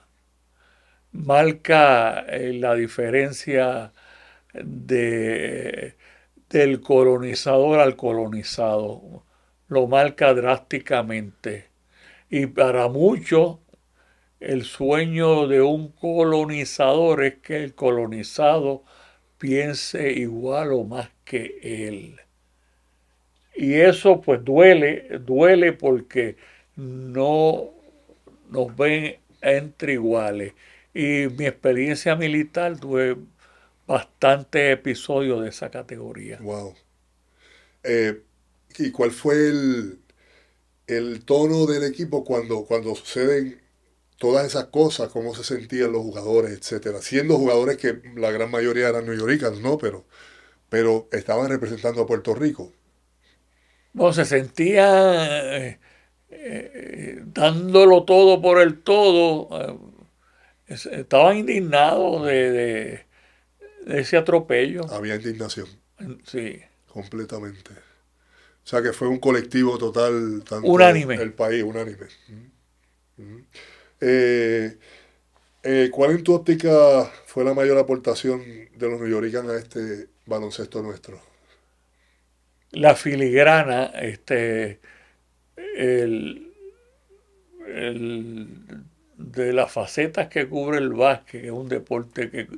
Marca eh, la diferencia del colonizador al colonizado. Lo marca drásticamente. Y para muchos, el sueño de un colonizador es que el colonizado piense igual o más que él. Y eso pues duele, duele porque no nos ven entre iguales. Y mi experiencia militar tuve bastantes episodios de esa categoría. Wow. Eh, ¿Y cuál fue el, el, tono del equipo cuando, cuando suceden todas esas cosas? ¿Cómo se sentían los jugadores, etcétera? Siendo jugadores que la gran mayoría eran Yorkers, ¿no? Pero, pero estaban representando a Puerto Rico. No, se sentía eh, eh, dándolo todo por el todo, eh, estaba estaban indignados de, ese atropello. Había indignación. Sí. Completamente. O sea que fue un colectivo total. Tanto unánime. El país, unánime. Mm. Mm. Eh, ¿Cuál en tu óptica fue la mayor aportación de los Yorkers a este baloncesto nuestro? La filigrana, este, el, de las facetas que cubre el básquet, que es un deporte que,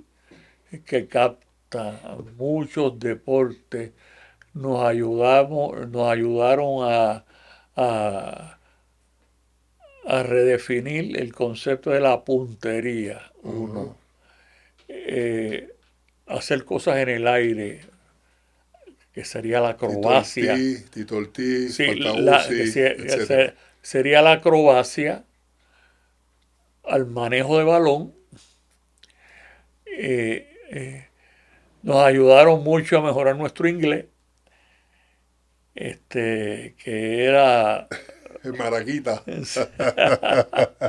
que capta muchos deportes, nos, ayudamos, nos ayudaron a, a, redefinir el concepto de la puntería, uno. Eh, hacer cosas en el aire, que sería la Croacia. Tito sería la Croacia al manejo de balón. Eh, eh, nos ayudaron mucho a mejorar nuestro inglés, este, que era... [LAUGHS] Maraquita.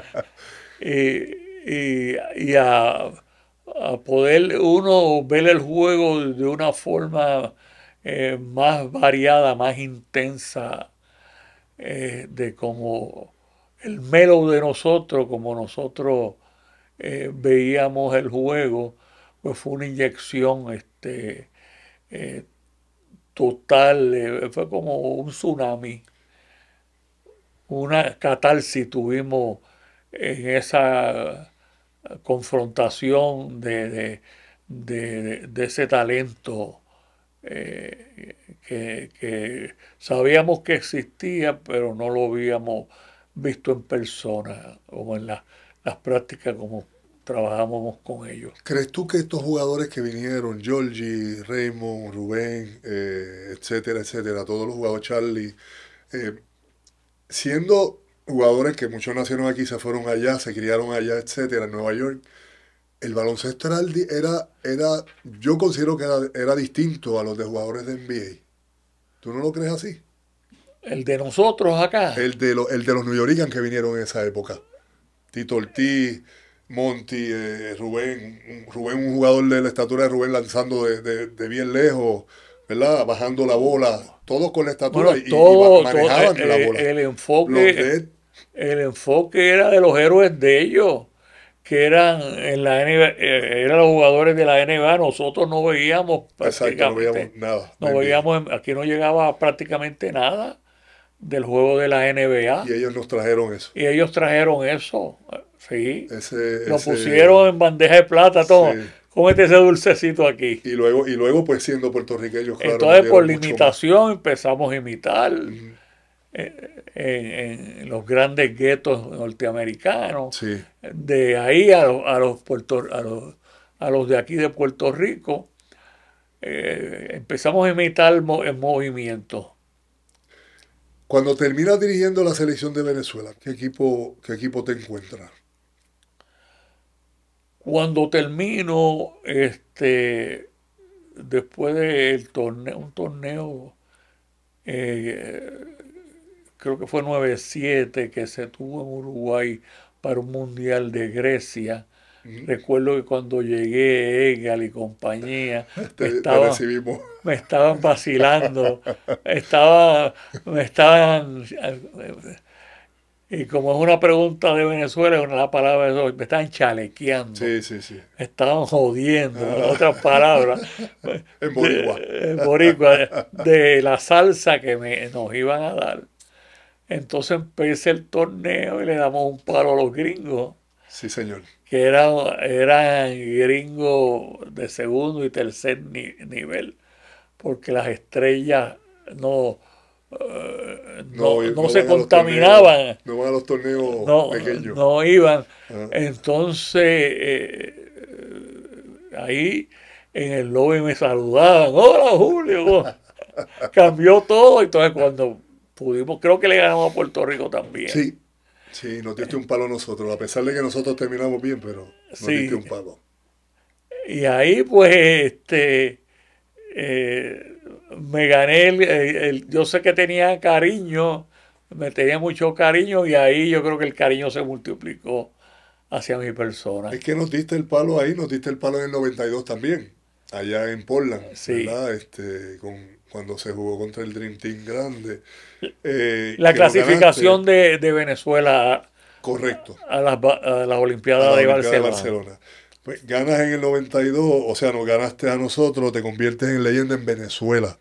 [LAUGHS] y, y, a poder uno ver el juego de una forma eh, más variada, más intensa eh, de como el melo de nosotros, como nosotros eh, veíamos el juego, pues fue una inyección este, total, fue como un tsunami, una catarsis tuvimos en esa confrontación de ese talento eh, que, sabíamos que existía, pero no lo habíamos visto en persona, o en las prácticas como trabajábamos con ellos. ¿Crees tú que estos jugadores que vinieron, Georgie, Raymond, Rubén, eh, etcétera, etcétera, todos los jugadores, Charlie, eh, siendo jugadores que muchos nacieron aquí, se fueron allá, se criaron allá, etcétera, en Nueva York, el baloncesto era, era, yo considero que era, distinto a los de jugadores de NBA. ¿Tú no lo crees así? El de nosotros acá. El de, el de los New Yorkers que vinieron en esa época. Tito Ortiz, Monty, eh, eh, Rubén, Rubén, un jugador de la estatura de Rubén lanzando de, bien lejos, ¿verdad? Bajando la bola, todos con la estatura y, manejaban la eh, bola. enfoque, el enfoque era de los héroes de ellos que eran en la NBA, eh, eran los jugadores de la NBA, nosotros no veíamos prácticamente, nada. No veíamos, aquí no llegaba prácticamente nada del juego de la NBA. Y ellos nos trajeron eso. Y ellos trajeron eso, sí. Lo pusieron en bandeja de plata, todo. comete ese dulcecito aquí. Y luego, y luego pues siendo puertorriqueños, claro. Entonces por limitación empezamos a imitar. Eh, en, los grandes guetos norteamericanos. De ahí a, los, a, los, a, los, de aquí de Puerto Rico, eh, empezamos a imitar el, movimiento. Cuando terminas dirigiendo la selección de Venezuela, ¿qué equipo, qué equipo te encuentras? Cuando termino, este, después del torneo, un torneo eh, creo que fue 97 que se tuvo en Uruguay para un mundial de Grecia. Recuerdo que cuando llegué, Egal y compañía, [LAUGHS] me, estaban, vacilando, estaba, me estaban, y como es una pregunta de Venezuela, es una palabra de hoy, me estaban chalequeando, sí, sí, sí. me estaban jodiendo, ah. otras palabras, [LAUGHS] en boricua. en boricua, de la salsa que me, nos iban a dar. Entonces empecé el torneo y le damos un paro a los gringos. Sí, señor. Que eran, gringos de segundo y tercer nivel, porque las estrellas no, eh, no, se contaminaban. no iban a los torneos pequeños. No iban. Ah. Entonces, eh, eh, ahí en el lobby me saludaban. Hola, Julio. [LAUGHS] Cambió todo. Entonces, cuando creo que le ganamos a Puerto Rico también. Sí, sí, nos diste un palo nosotros, a pesar de que nosotros terminamos bien, pero nos diste un palo. Y ahí pues, este, eh, me gané, el, yo sé que tenía cariño, me tenía mucho cariño y ahí yo creo que el cariño se multiplicó hacia mi persona. Es que nos diste el palo ahí, nos diste el palo en el 92 también, allá en Portland, Este, con, cuando se jugó contra el Dream Team grande. Eh, la clasificación de, Venezuela correcto. a las, Olimpiadas de, Barcelona. Pues, ganas en el 92, o sea, nos ganaste a nosotros, te conviertes en leyenda en Venezuela,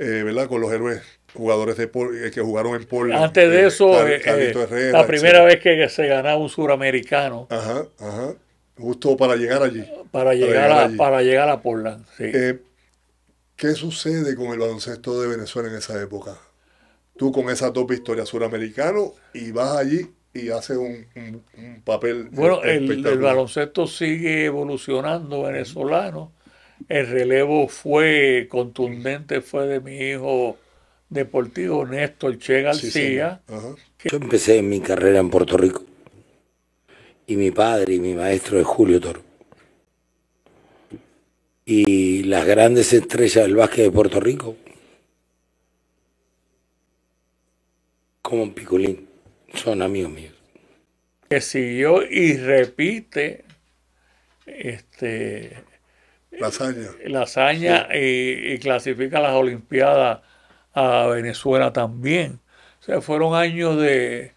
eh, ¿verdad? Con los héroes jugadores de eh, que jugaron en Portland. Antes de eso, la primera vez que se ganaba un suramericano. Ajá, ajá. Justo para llegar allí. Para llegar, a, Portland, ¿Qué sucede con el baloncesto de Venezuela en esa época? tú con esa top historia suramericano y vas allí y haces un, un, papel. Bueno, el, baloncesto sigue evolucionando venezolano. El relevo fue contundente, fue de mi hijo deportivo Néstor Che García. Yo empecé mi carrera en Puerto Rico y mi padre y mi maestro es Julio Toro. Y las grandes estrellas del básquet de Puerto Rico como Picolín, son amigos míos. Que siguió y repite este, la hazaña, y, clasifica las Olimpiadas a Venezuela también. O fueron años de,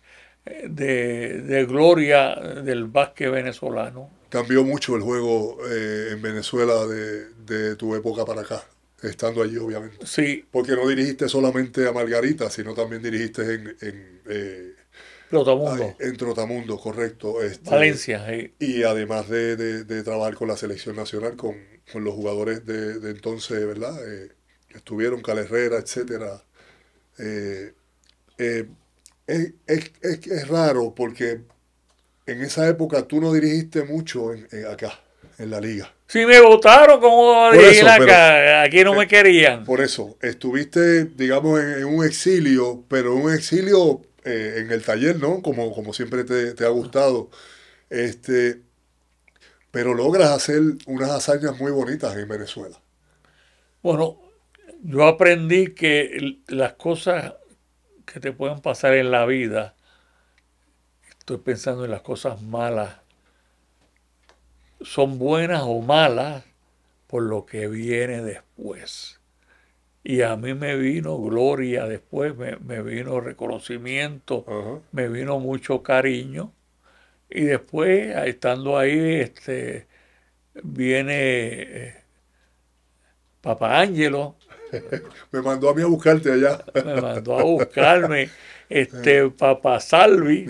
gloria del básquet venezolano. Cambió mucho el juego eh, en Venezuela de tu época para acá estando allí, obviamente. Sí. Porque no dirigiste solamente a Margarita, sino también dirigiste en... en eh, Trotamundo. en Trotamundo, correcto. Este, Valencia, Y además de, trabajar con la selección nacional, con, los jugadores de, entonces, ¿verdad? Eh, estuvieron Cal Herrera, etcétera. Eh, es, es, es, raro porque en esa época tú no dirigiste mucho en acá, en la liga. Si me votaron, ¿cómo eso, acá? Aquí no eh, me querían. Por eso, estuviste, digamos, en, un exilio, pero un exilio eh, en el taller, ¿no? Como, como siempre te, te ha gustado. Este, pero logras hacer unas hazañas muy bonitas en Venezuela. Bueno, yo aprendí que las cosas que te pueden pasar en la vida, estoy pensando en las cosas malas son buenas o malas por lo que viene después. Y a mí me vino gloria después, me, vino reconocimiento, me vino mucho cariño. Y después, estando ahí, este, viene eh, Papá Ángelo. [LAUGHS] me mandó a mí a buscarte allá. me mandó a buscarme. [LAUGHS] este, Papá Salvi,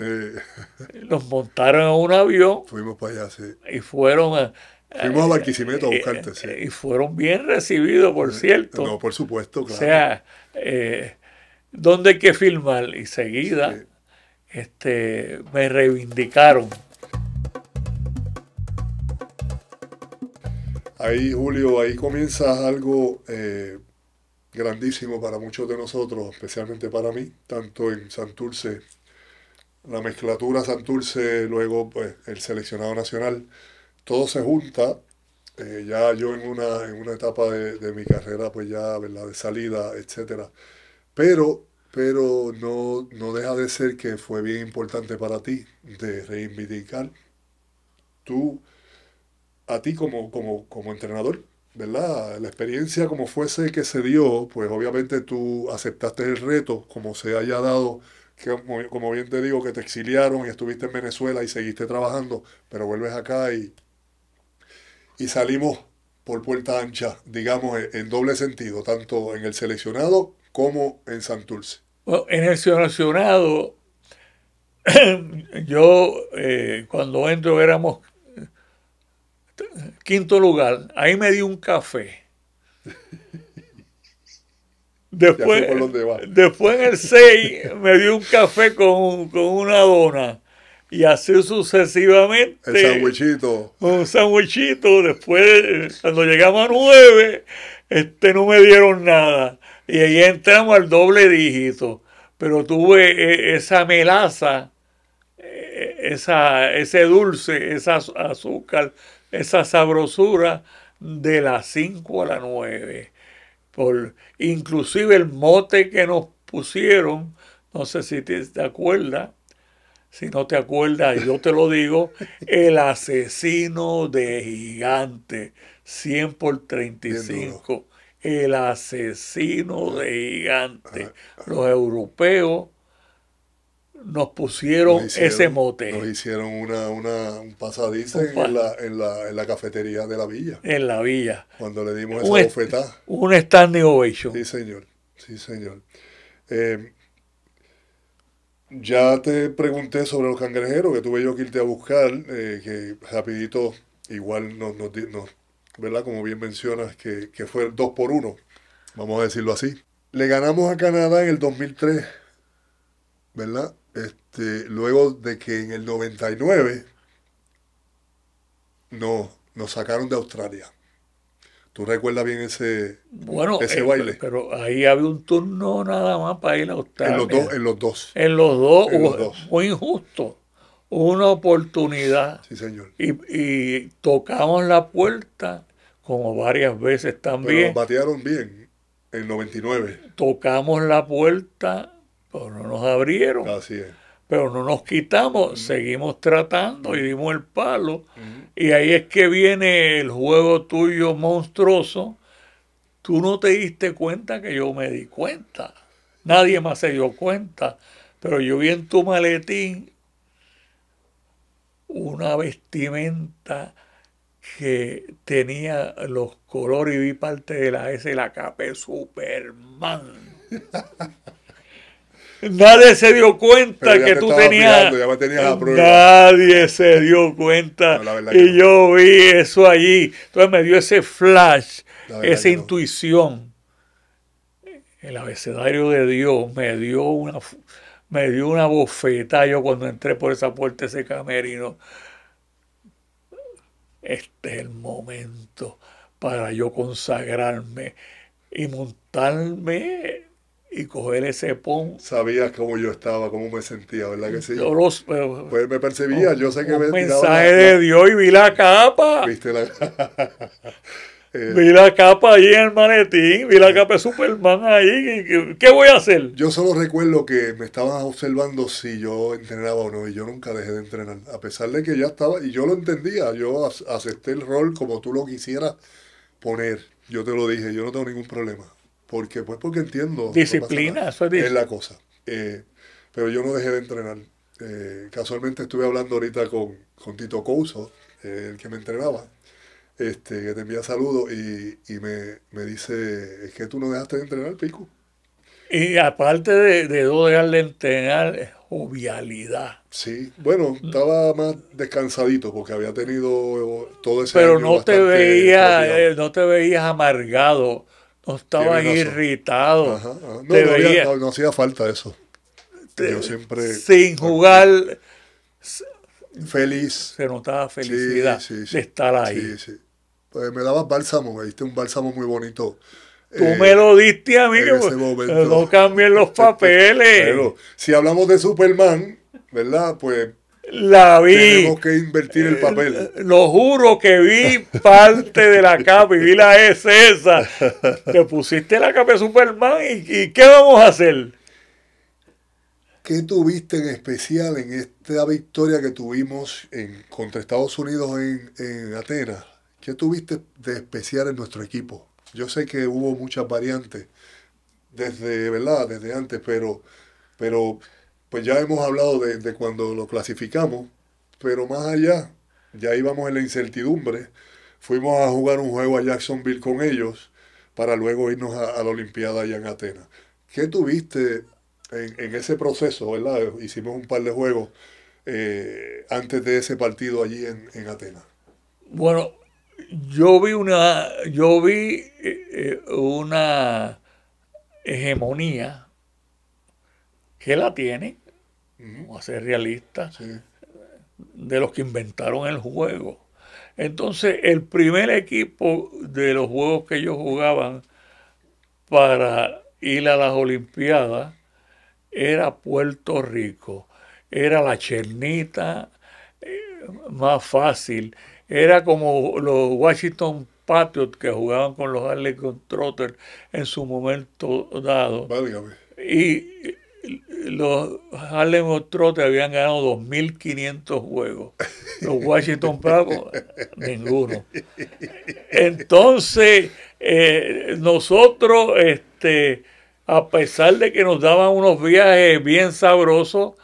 nos montaron a un avión. Fuimos para allá, sí. Y fueron a. Fuimos a eh, Barquisimeto a eh, buscarte, sí. Y fueron bien recibidos, por cierto. No, por supuesto, claro. O sea, eh, ¿dónde hay que filmar? Y seguida este, me reivindicaron. Ahí, Julio, ahí comienza algo eh, grandísimo para muchos de nosotros, especialmente para mí, tanto en Santurce, la mezclatura Santurce, luego pues, el seleccionado nacional, todo se junta. Eh, ya yo en una, en una etapa de, de mi carrera, pues ya, ¿verdad? De salida, etcétera. Pero, pero no, no deja de ser que fue bien importante para ti de reivindicar tú, a ti como, como, como entrenador, ¿verdad? La experiencia como fuese que se dio, pues obviamente tú aceptaste el reto, como se haya dado, que, como bien te digo, que te exiliaron y estuviste en Venezuela y seguiste trabajando, pero vuelves acá y, y salimos por puerta ancha, digamos, en, doble sentido, tanto en el seleccionado como en Santurce. Bueno, en el seleccionado, [CLEARS THROAT] yo eh, cuando entro éramos Quinto lugar, ahí me dio un café. [LAUGHS] Después, después en el 6 me dio un café con, una dona. Y así sucesivamente. El sandwichito. Un sandwichito. Después, cuando llegamos a 9, este, no me dieron nada. Y ahí entramos al doble dígito. Pero tuve e, esa melaza, e, e, esa, ese dulce, ese azúcar esa sabrosura de las 5 a las 9. Por, inclusive el mote que nos pusieron, no sé si te, te acuerdas, si no te acuerdas, yo te lo digo, [LAUGHS] el asesino de gigante, 100 por 35, el asesino de gigante. Ah, ah. Los europeos nos pusieron ese mote. Nos hicieron una, una un pasadizo en, la, cafetería de la villa. En la villa. Cuando le dimos esa un bofetada. Un standing ovation. Sí, señor. Sí, señor. Eh, ya te pregunté sobre los cangrejeros, que tuve yo que irte a buscar, eh, que rapidito, igual nos, nos, ¿verdad? Como bien mencionas, que, fue el 2 por 1, vamos a decirlo así. Le ganamos a Canadá en el 2003, ¿verdad? Este, luego de que en el 99 nos, nos sacaron de Australia. ¿Tú recuerdas bien ese, bueno, ese eh, baile? Pero ahí había un turno nada más para ir a Australia. En los dos. En los dos. En los dos, Fue injusto. Una oportunidad. Sí, señor. Y, tocamos la puerta como varias veces también. Pero nos batearon bien en el 99. Tocamos la puerta pero pues no nos abrieron. Así es. Pero no nos quitamos, seguimos tratando y dimos el palo. Y ahí es que viene el juego tuyo monstruoso. Tú no te diste cuenta que yo me di cuenta. Nadie más se dio cuenta. Pero yo vi en tu maletín una vestimenta que tenía los colores y vi parte de la S, la capa Superman. [LAUGHS] Nadie se dio cuenta que tú tenías. nadie se dio cuenta. y yo vi eso allí. Entonces me dio ese flash, esa intuición. El abecedario de Dios me dio una me dio una bofeta yo cuando entré por esa puerta ese camerino. Este es el momento para yo consagrarme y montarme y coger ese pon. Sabías cómo yo estaba, cómo me sentía, ¿verdad que sí? pues me percibía, yo sé que un mensaje de Dios y vi la capa. ¿Viste la [LAUGHS] eh, vi la capa ahí en el manetín, vi la capa de Superman ahí. que ¿Qué voy a hacer? Yo solo recuerdo que me estaban observando si yo entrenaba o no, y yo nunca dejé de entrenar, a pesar de que ya estaba, y yo lo entendía, yo acepté el rol como tú lo quisieras poner. Yo te lo dije, yo no tengo ningún problema porque, pues porque entiendo. Disciplina, eso es, la cosa. Eh, pero yo no dejé de entrenar. Eh, casualmente estuve hablando ahorita con, con Tito Couso, eh, el que me entrenaba, este, que te envía saludos, y, me, dice, es que tú no dejaste de entrenar, Pico. Y aparte de, de no dejar de entrenar, jovialidad. Sí, bueno, mm. estaba más descansadito porque había tenido todo ese. Pero no te veía no te veías amargado o irritado. irritados. No, hacía falta eso. siempre. Sin jugar. Feliz. Se notaba felicidad de estar ahí. Pues me dabas bálsamo, me diste un bálsamo muy bonito. Tú eh, me lo diste a mí, no cambien los [LAUGHS] papeles. Pero si hablamos de Superman, ¿verdad? Pues la vi. Tenemos que invertir el eh, papel. Lo juro que vi parte de la capa y vi la es esa. Te pusiste la capa de Superman y, ¿qué vamos a hacer? ¿Qué tuviste en especial en esta victoria que tuvimos en, contra Estados Unidos en, Atenas? ¿Qué tuviste de especial en nuestro equipo? Yo sé que hubo muchas variantes desde, ¿verdad? Desde antes, pero, pero pues ya hemos hablado de, cuando lo clasificamos, pero más allá, ya íbamos en la incertidumbre. Fuimos a jugar un juego a Jacksonville con ellos para luego irnos a, la Olimpiada allá en Atenas. ¿Qué tuviste en, ese proceso, verdad? Hicimos un par de juegos eh, antes de ese partido allí en, en Atenas. Bueno, yo vi una, yo vi eh, eh, una hegemonía que la tiene vamos a ser realistas, de los que inventaron el juego. Entonces, el primer equipo de los juegos que ellos jugaban para ir a las Olimpiadas era Puerto Rico. Era la chernita eh, más fácil. Era como los Washington Patriots que jugaban con los Arlington Trotters en su momento dado. Y los Harlem Trotters habían ganado 2.500 juegos. Los Washington Bravos, ninguno. Entonces, eh, nosotros, este, a pesar de que nos daban unos viajes bien sabrosos,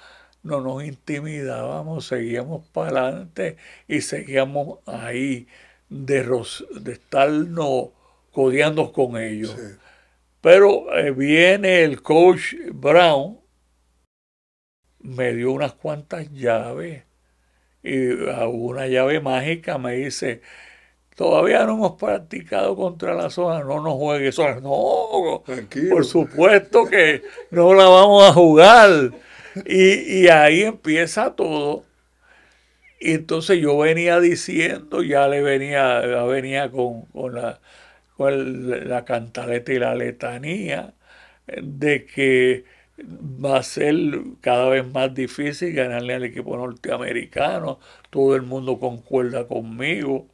no nos intimidábamos, seguíamos para adelante y seguíamos ahí de, de estarnos codeando con ellos. Pero eh, viene el coach Brown, me dio unas cuantas llaves y una llave mágica me dice, todavía no hemos practicado contra la zona, no nos juegue [LAUGHS] No, por supuesto que no la vamos a jugar. Y, ahí empieza todo. Y entonces yo venía diciendo, ya le venía, venía con, con la con la cantaleta y la letanía eh, de que va a ser cada vez más difícil ganarle al equipo norteamericano, todo el mundo concuerda conmigo,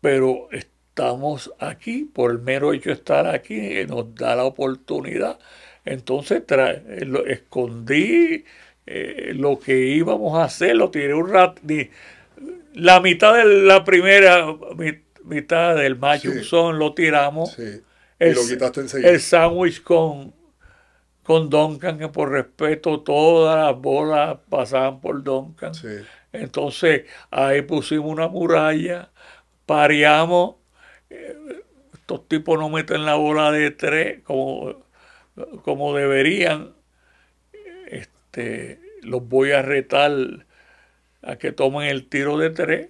pero estamos aquí, por el mero hecho de estar aquí, eh, nos da la oportunidad. Entonces eh, escondí lo que íbamos a hacer, lo tiré un rato, la mitad de la primera mitad del mayo son lo tiramos. Sí. el, lo El sándwich con, con Duncan, que por respeto todas las bolas pasaban por Duncan. Entonces ahí pusimos una muralla, pareamos. estos tipos no meten la bola de tres como, como deberían. Este, los voy a retar a que tomen el tiro de tres.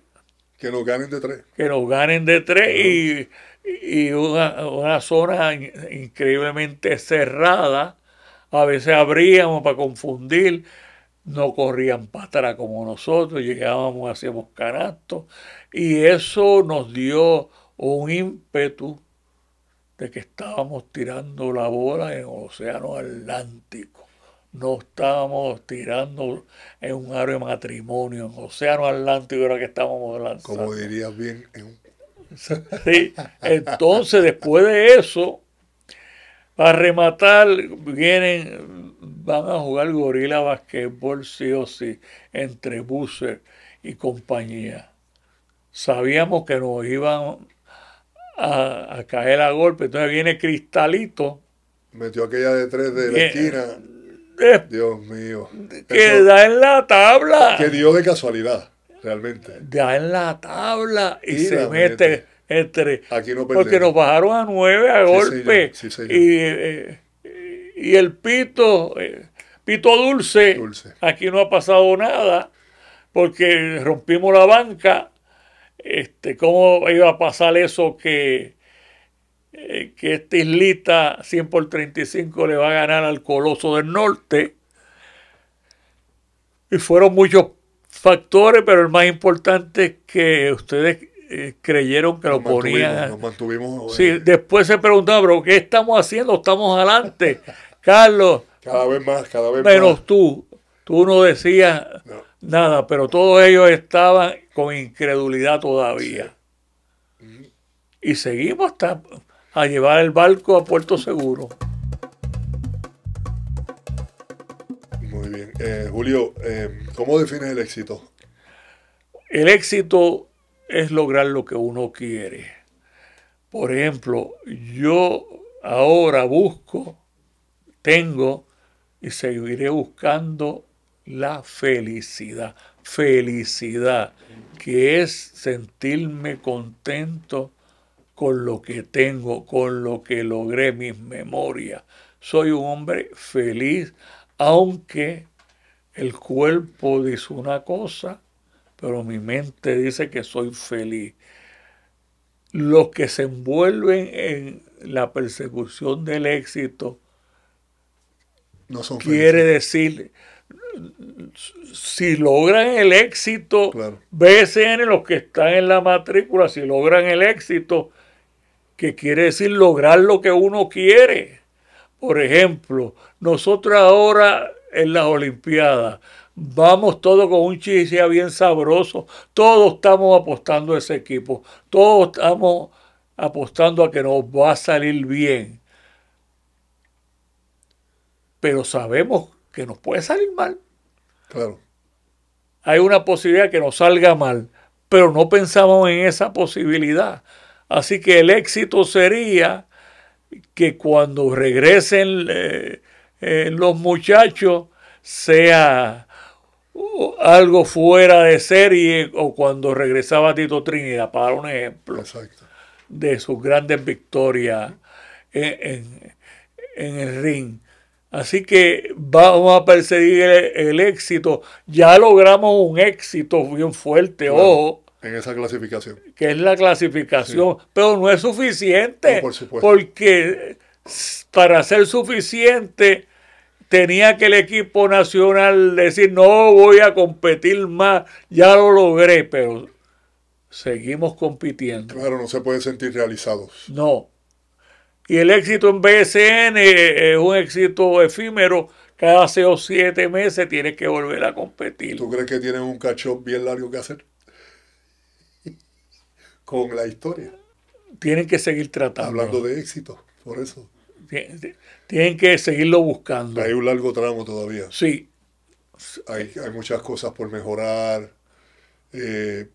Que nos ganen de tres. Que nos ganen de tres y, y una, zona increíblemente cerrada. A veces abríamos para confundir, no corrían para atrás como nosotros, llegábamos, hacíamos caractos, Y eso nos dio un ímpetu de que estábamos tirando la bola en el océano Atlántico no estábamos tirando en un área de matrimonio, en Océano Atlántico era que estábamos lanzando. Como dirías bien. [LAUGHS] sí, entonces después de eso, para rematar, vienen, van a jugar gorila basquetbol sí o sí, entre Busser y compañía. Sabíamos que nos iban a, caer a golpe, entonces viene Cristalito. Metió aquella de tres de la esquina Dios mío. Que da en la tabla. Que dio de casualidad, realmente. Da en la tabla y, se mete entre. porque nos bajaron a nueve a golpe. Eh, y, el pito, eh, pito dulce, dulce, aquí no ha pasado nada porque rompimos la banca. Este, ¿Cómo iba a pasar eso que eh, que esta islita 100 por 35 le va a ganar al Coloso del Norte. Y fueron muchos factores, pero el más importante es que ustedes eh, creyeron que lo ponían. Nos mantuvimos. Eh. después se preguntaban, pero ¿qué estamos haciendo? Estamos adelante. [LAUGHS] Carlos. Cada vez más, cada vez menos más. Menos tú. Tú no decías nada, pero todos ellos estaban con incredulidad todavía. Y seguimos hasta a llevar el barco a puerto seguro. Muy bien. Eh, Julio, em, ¿cómo defines el éxito? El éxito es lograr lo que uno quiere. Por ejemplo, yo ahora busco, tengo y seguiré buscando la felicidad. Felicidad, que es sentirme contento con lo que tengo, con lo que logré, mis memorias. Soy un hombre feliz, aunque el cuerpo dice una cosa, pero mi mente dice que soy feliz. Los que se envuelven en la persecución del éxito, no quiere decir, si logran el éxito, BSN, los que están en la matrícula, si logran el éxito, que quiere decir lograr lo que uno quiere. Por ejemplo, nosotros ahora en las Olimpiadas vamos todos con un chisea bien sabroso, todos estamos apostando a ese equipo, todos estamos apostando a que nos va a salir bien. Pero sabemos que nos puede salir mal. Claro. Hay una posibilidad que nos salga mal, pero no pensamos en esa posibilidad. Así que el éxito sería que cuando regresen eh, eh, los muchachos sea algo fuera de serie o cuando regresaba Tito Trinidad, para un ejemplo de sus grandes victorias en, el ring. Así que vamos a perseguir el, éxito. Ya logramos un éxito bien fuerte, ojo, en esa clasificación. Que es la clasificación, pero no es suficiente. Porque para ser suficiente tenía que el equipo nacional decir, no voy a competir más, ya lo logré, pero seguimos compitiendo. Claro, no se puede sentir realizados. No. Y el éxito en BSN es un éxito efímero. Cada seis o siete meses tiene que volver a competir. ¿Tú crees que tienen un cachón bien largo que hacer? con la historia. Tienen que seguir tratando. Hablando de éxito, por eso. Tienen, que seguirlo buscando. Hay un largo tramo todavía. Sí. Hay, muchas cosas por mejorar. Eh,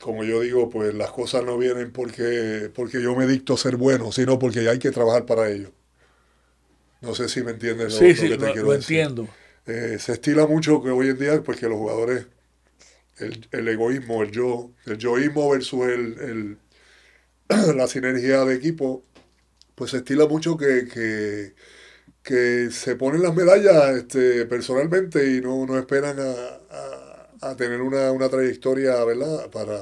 como yo digo, pues las cosas no vienen porque, porque yo me dicto ser bueno, sino porque hay que trabajar para ello. No sé si me entiendes. Lo, que te lo entiendo. Eh, se estila mucho que hoy en día, porque pues, los jugadores el, egoísmo, el yo, el yoísmo versus el, [CLEARS THROAT] la sinergia de equipo, pues se estila mucho que, que, se ponen las medallas este, personalmente y no, esperan a, tener una, trayectoria, ¿verdad? Para...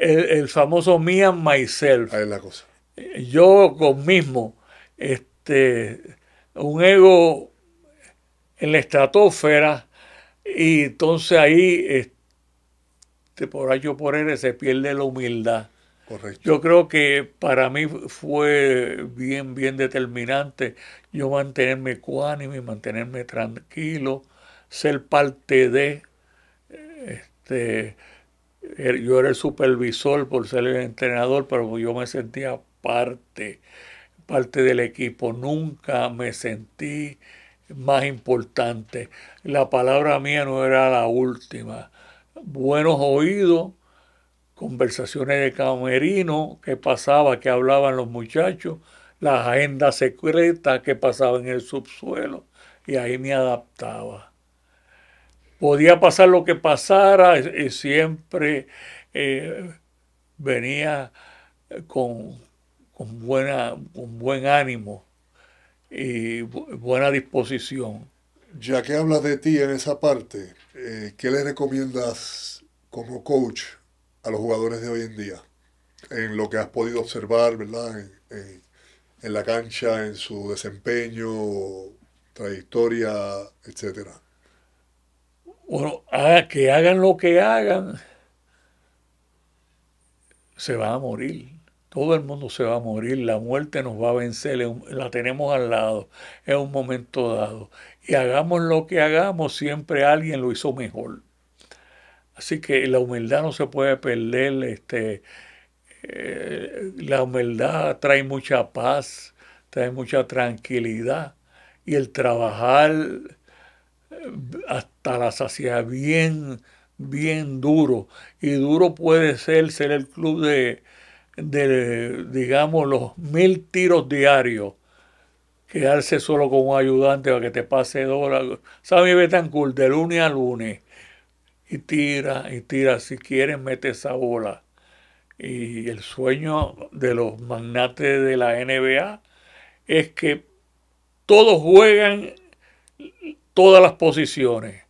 El, famoso me and myself. la cosa. Yo con mismo, este, un ego en la estratosfera y entonces ahí... Este, este, por H por él se pierde la humildad. Yo creo que para mí fue bien, bien determinante yo mantenerme y mantenerme tranquilo, ser parte de, este, er, yo era el supervisor por ser el entrenador, pero yo me sentía parte, parte del equipo. Nunca me sentí más importante. La palabra mía no era la última buenos oídos, conversaciones de camerino, que pasaba, que hablaban los muchachos, las agendas secretas que pasaban en el subsuelo, y ahí me adaptaba. Podía pasar lo que pasara, y eh, eh, siempre eh, venía con, buen ánimo y buena disposición ya que hablas de ti en esa parte, eh, ¿qué le recomiendas como coach a los jugadores de hoy en día? En lo que has podido observar, ¿verdad? En, en, la cancha, en su desempeño, trayectoria, etc. Bueno, que hagan lo que hagan, se va a morir. Todo el mundo se va a morir, la muerte nos va a vencer, la tenemos al lado, es un momento dado. Y hagamos lo que hagamos, siempre alguien lo hizo mejor. Así que la humildad no se puede perder. Este, eh, la humildad trae mucha paz, trae mucha tranquilidad. Y el trabajar eh, hasta la saciedad bien, bien duro. Y duro puede ser ser el club de, de digamos, los mil tiros diarios quedarse solo con un ayudante para que te pase dólares. Sammy Betancourt, de lunes a lunes, y tira, y tira, si quieres, mete esa bola. Y el sueño de los magnates de la NBA es que todos juegan todas las posiciones.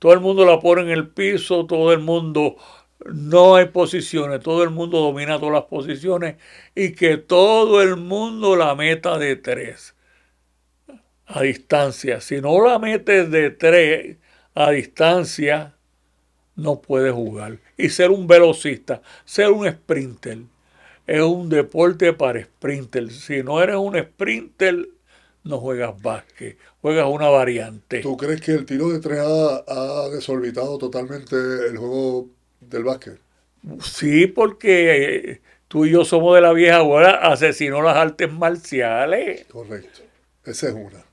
Todo el mundo la pone en el piso, todo el mundo no hay posiciones, todo el mundo domina todas las posiciones y que todo el mundo la meta de tres a distancia. Si no la metes de tres a distancia, no puedes jugar. Y ser un velocista, ser un sprinter, es un deporte para sprinter. Si no eres un sprinter, no juegas básquet, juegas una variante. ¿Tú crees que el tiro de tres ha, ha desorbitado totalmente el juego del básquet? Sí, porque eh, tú y yo somos de la vieja abuela, asesinó las artes marciales. Correcto, esa es una.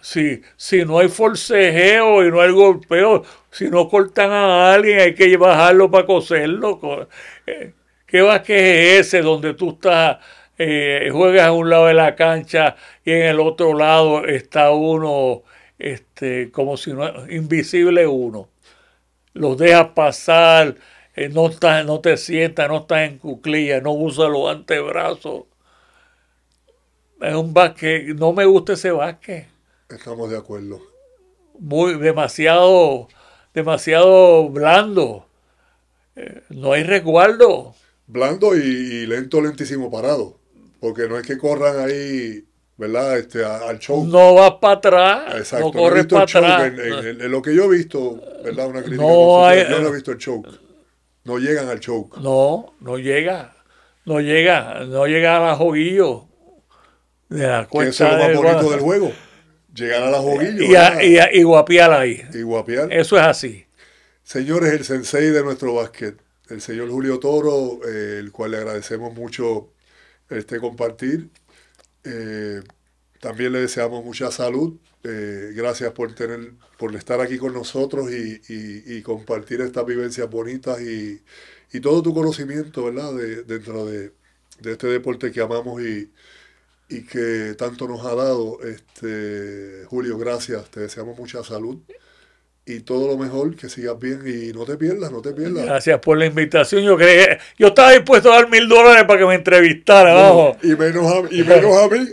Si, no hay forcejeo y no hay golpeo, si no cortan a alguien, hay que bajarlo para coserlo. Eh, ¿Qué que es ese donde tú estás, eh, juegas a un lado de la cancha y en el otro lado está uno este, como si no, invisible uno? Los dejas pasar, eh, no, no te sientas, no estás en cuclillas, no usas los antebrazos. Es un básquet, no me gusta ese básquet. Estamos de acuerdo. Muy, demasiado, demasiado blando. Eh, no hay resguardo. Blando y, lento, lentísimo parado. Porque no es que corran ahí, ¿verdad? Este, al choke. No vas para atrás. Exacto. No corres para atrás. En, lo que yo he visto, ¿verdad? Una crítica. No, yo no he eh, visto el choke. No llegan al choke. No, no llega. No llega. No llega a la joguillo. De la Eso es lo más bonito del juego llegar a la Joguillo. Y, guapiar ahí. Y guapiar. Eso es así. Señores, el sensei de nuestro básquet, el señor Julio Toro, eh, el cual le agradecemos mucho este compartir. Eh, también le deseamos mucha salud. Eh, gracias por tener, por estar aquí con nosotros y, compartir estas vivencias bonitas y, y todo tu conocimiento, ¿verdad? dentro de, de, este deporte que amamos y, y que tanto nos ha dado. Este, Julio, gracias, te deseamos mucha salud y todo lo mejor, que sigas bien y no te pierdas, no te pierdas. Gracias por la invitación. Yo yo estaba dispuesto a dar mil dólares para que me entrevistara, y menos a, y menos a mí.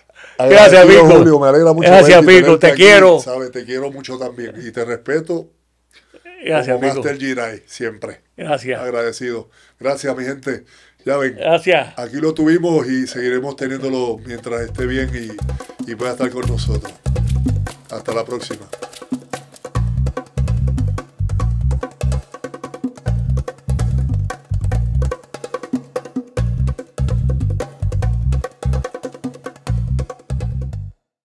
[LAUGHS] Gracias, Pico. Gracias, Pico, te quiero. Sabes, te quiero mucho también y te respeto. Gracias, como Master Giray, siempre. Gracias. Agradecido. Gracias, mi gente. Ya ven. Aquí lo tuvimos y seguiremos teniéndolo mientras esté bien y pueda estar con nosotros. Hasta la próxima.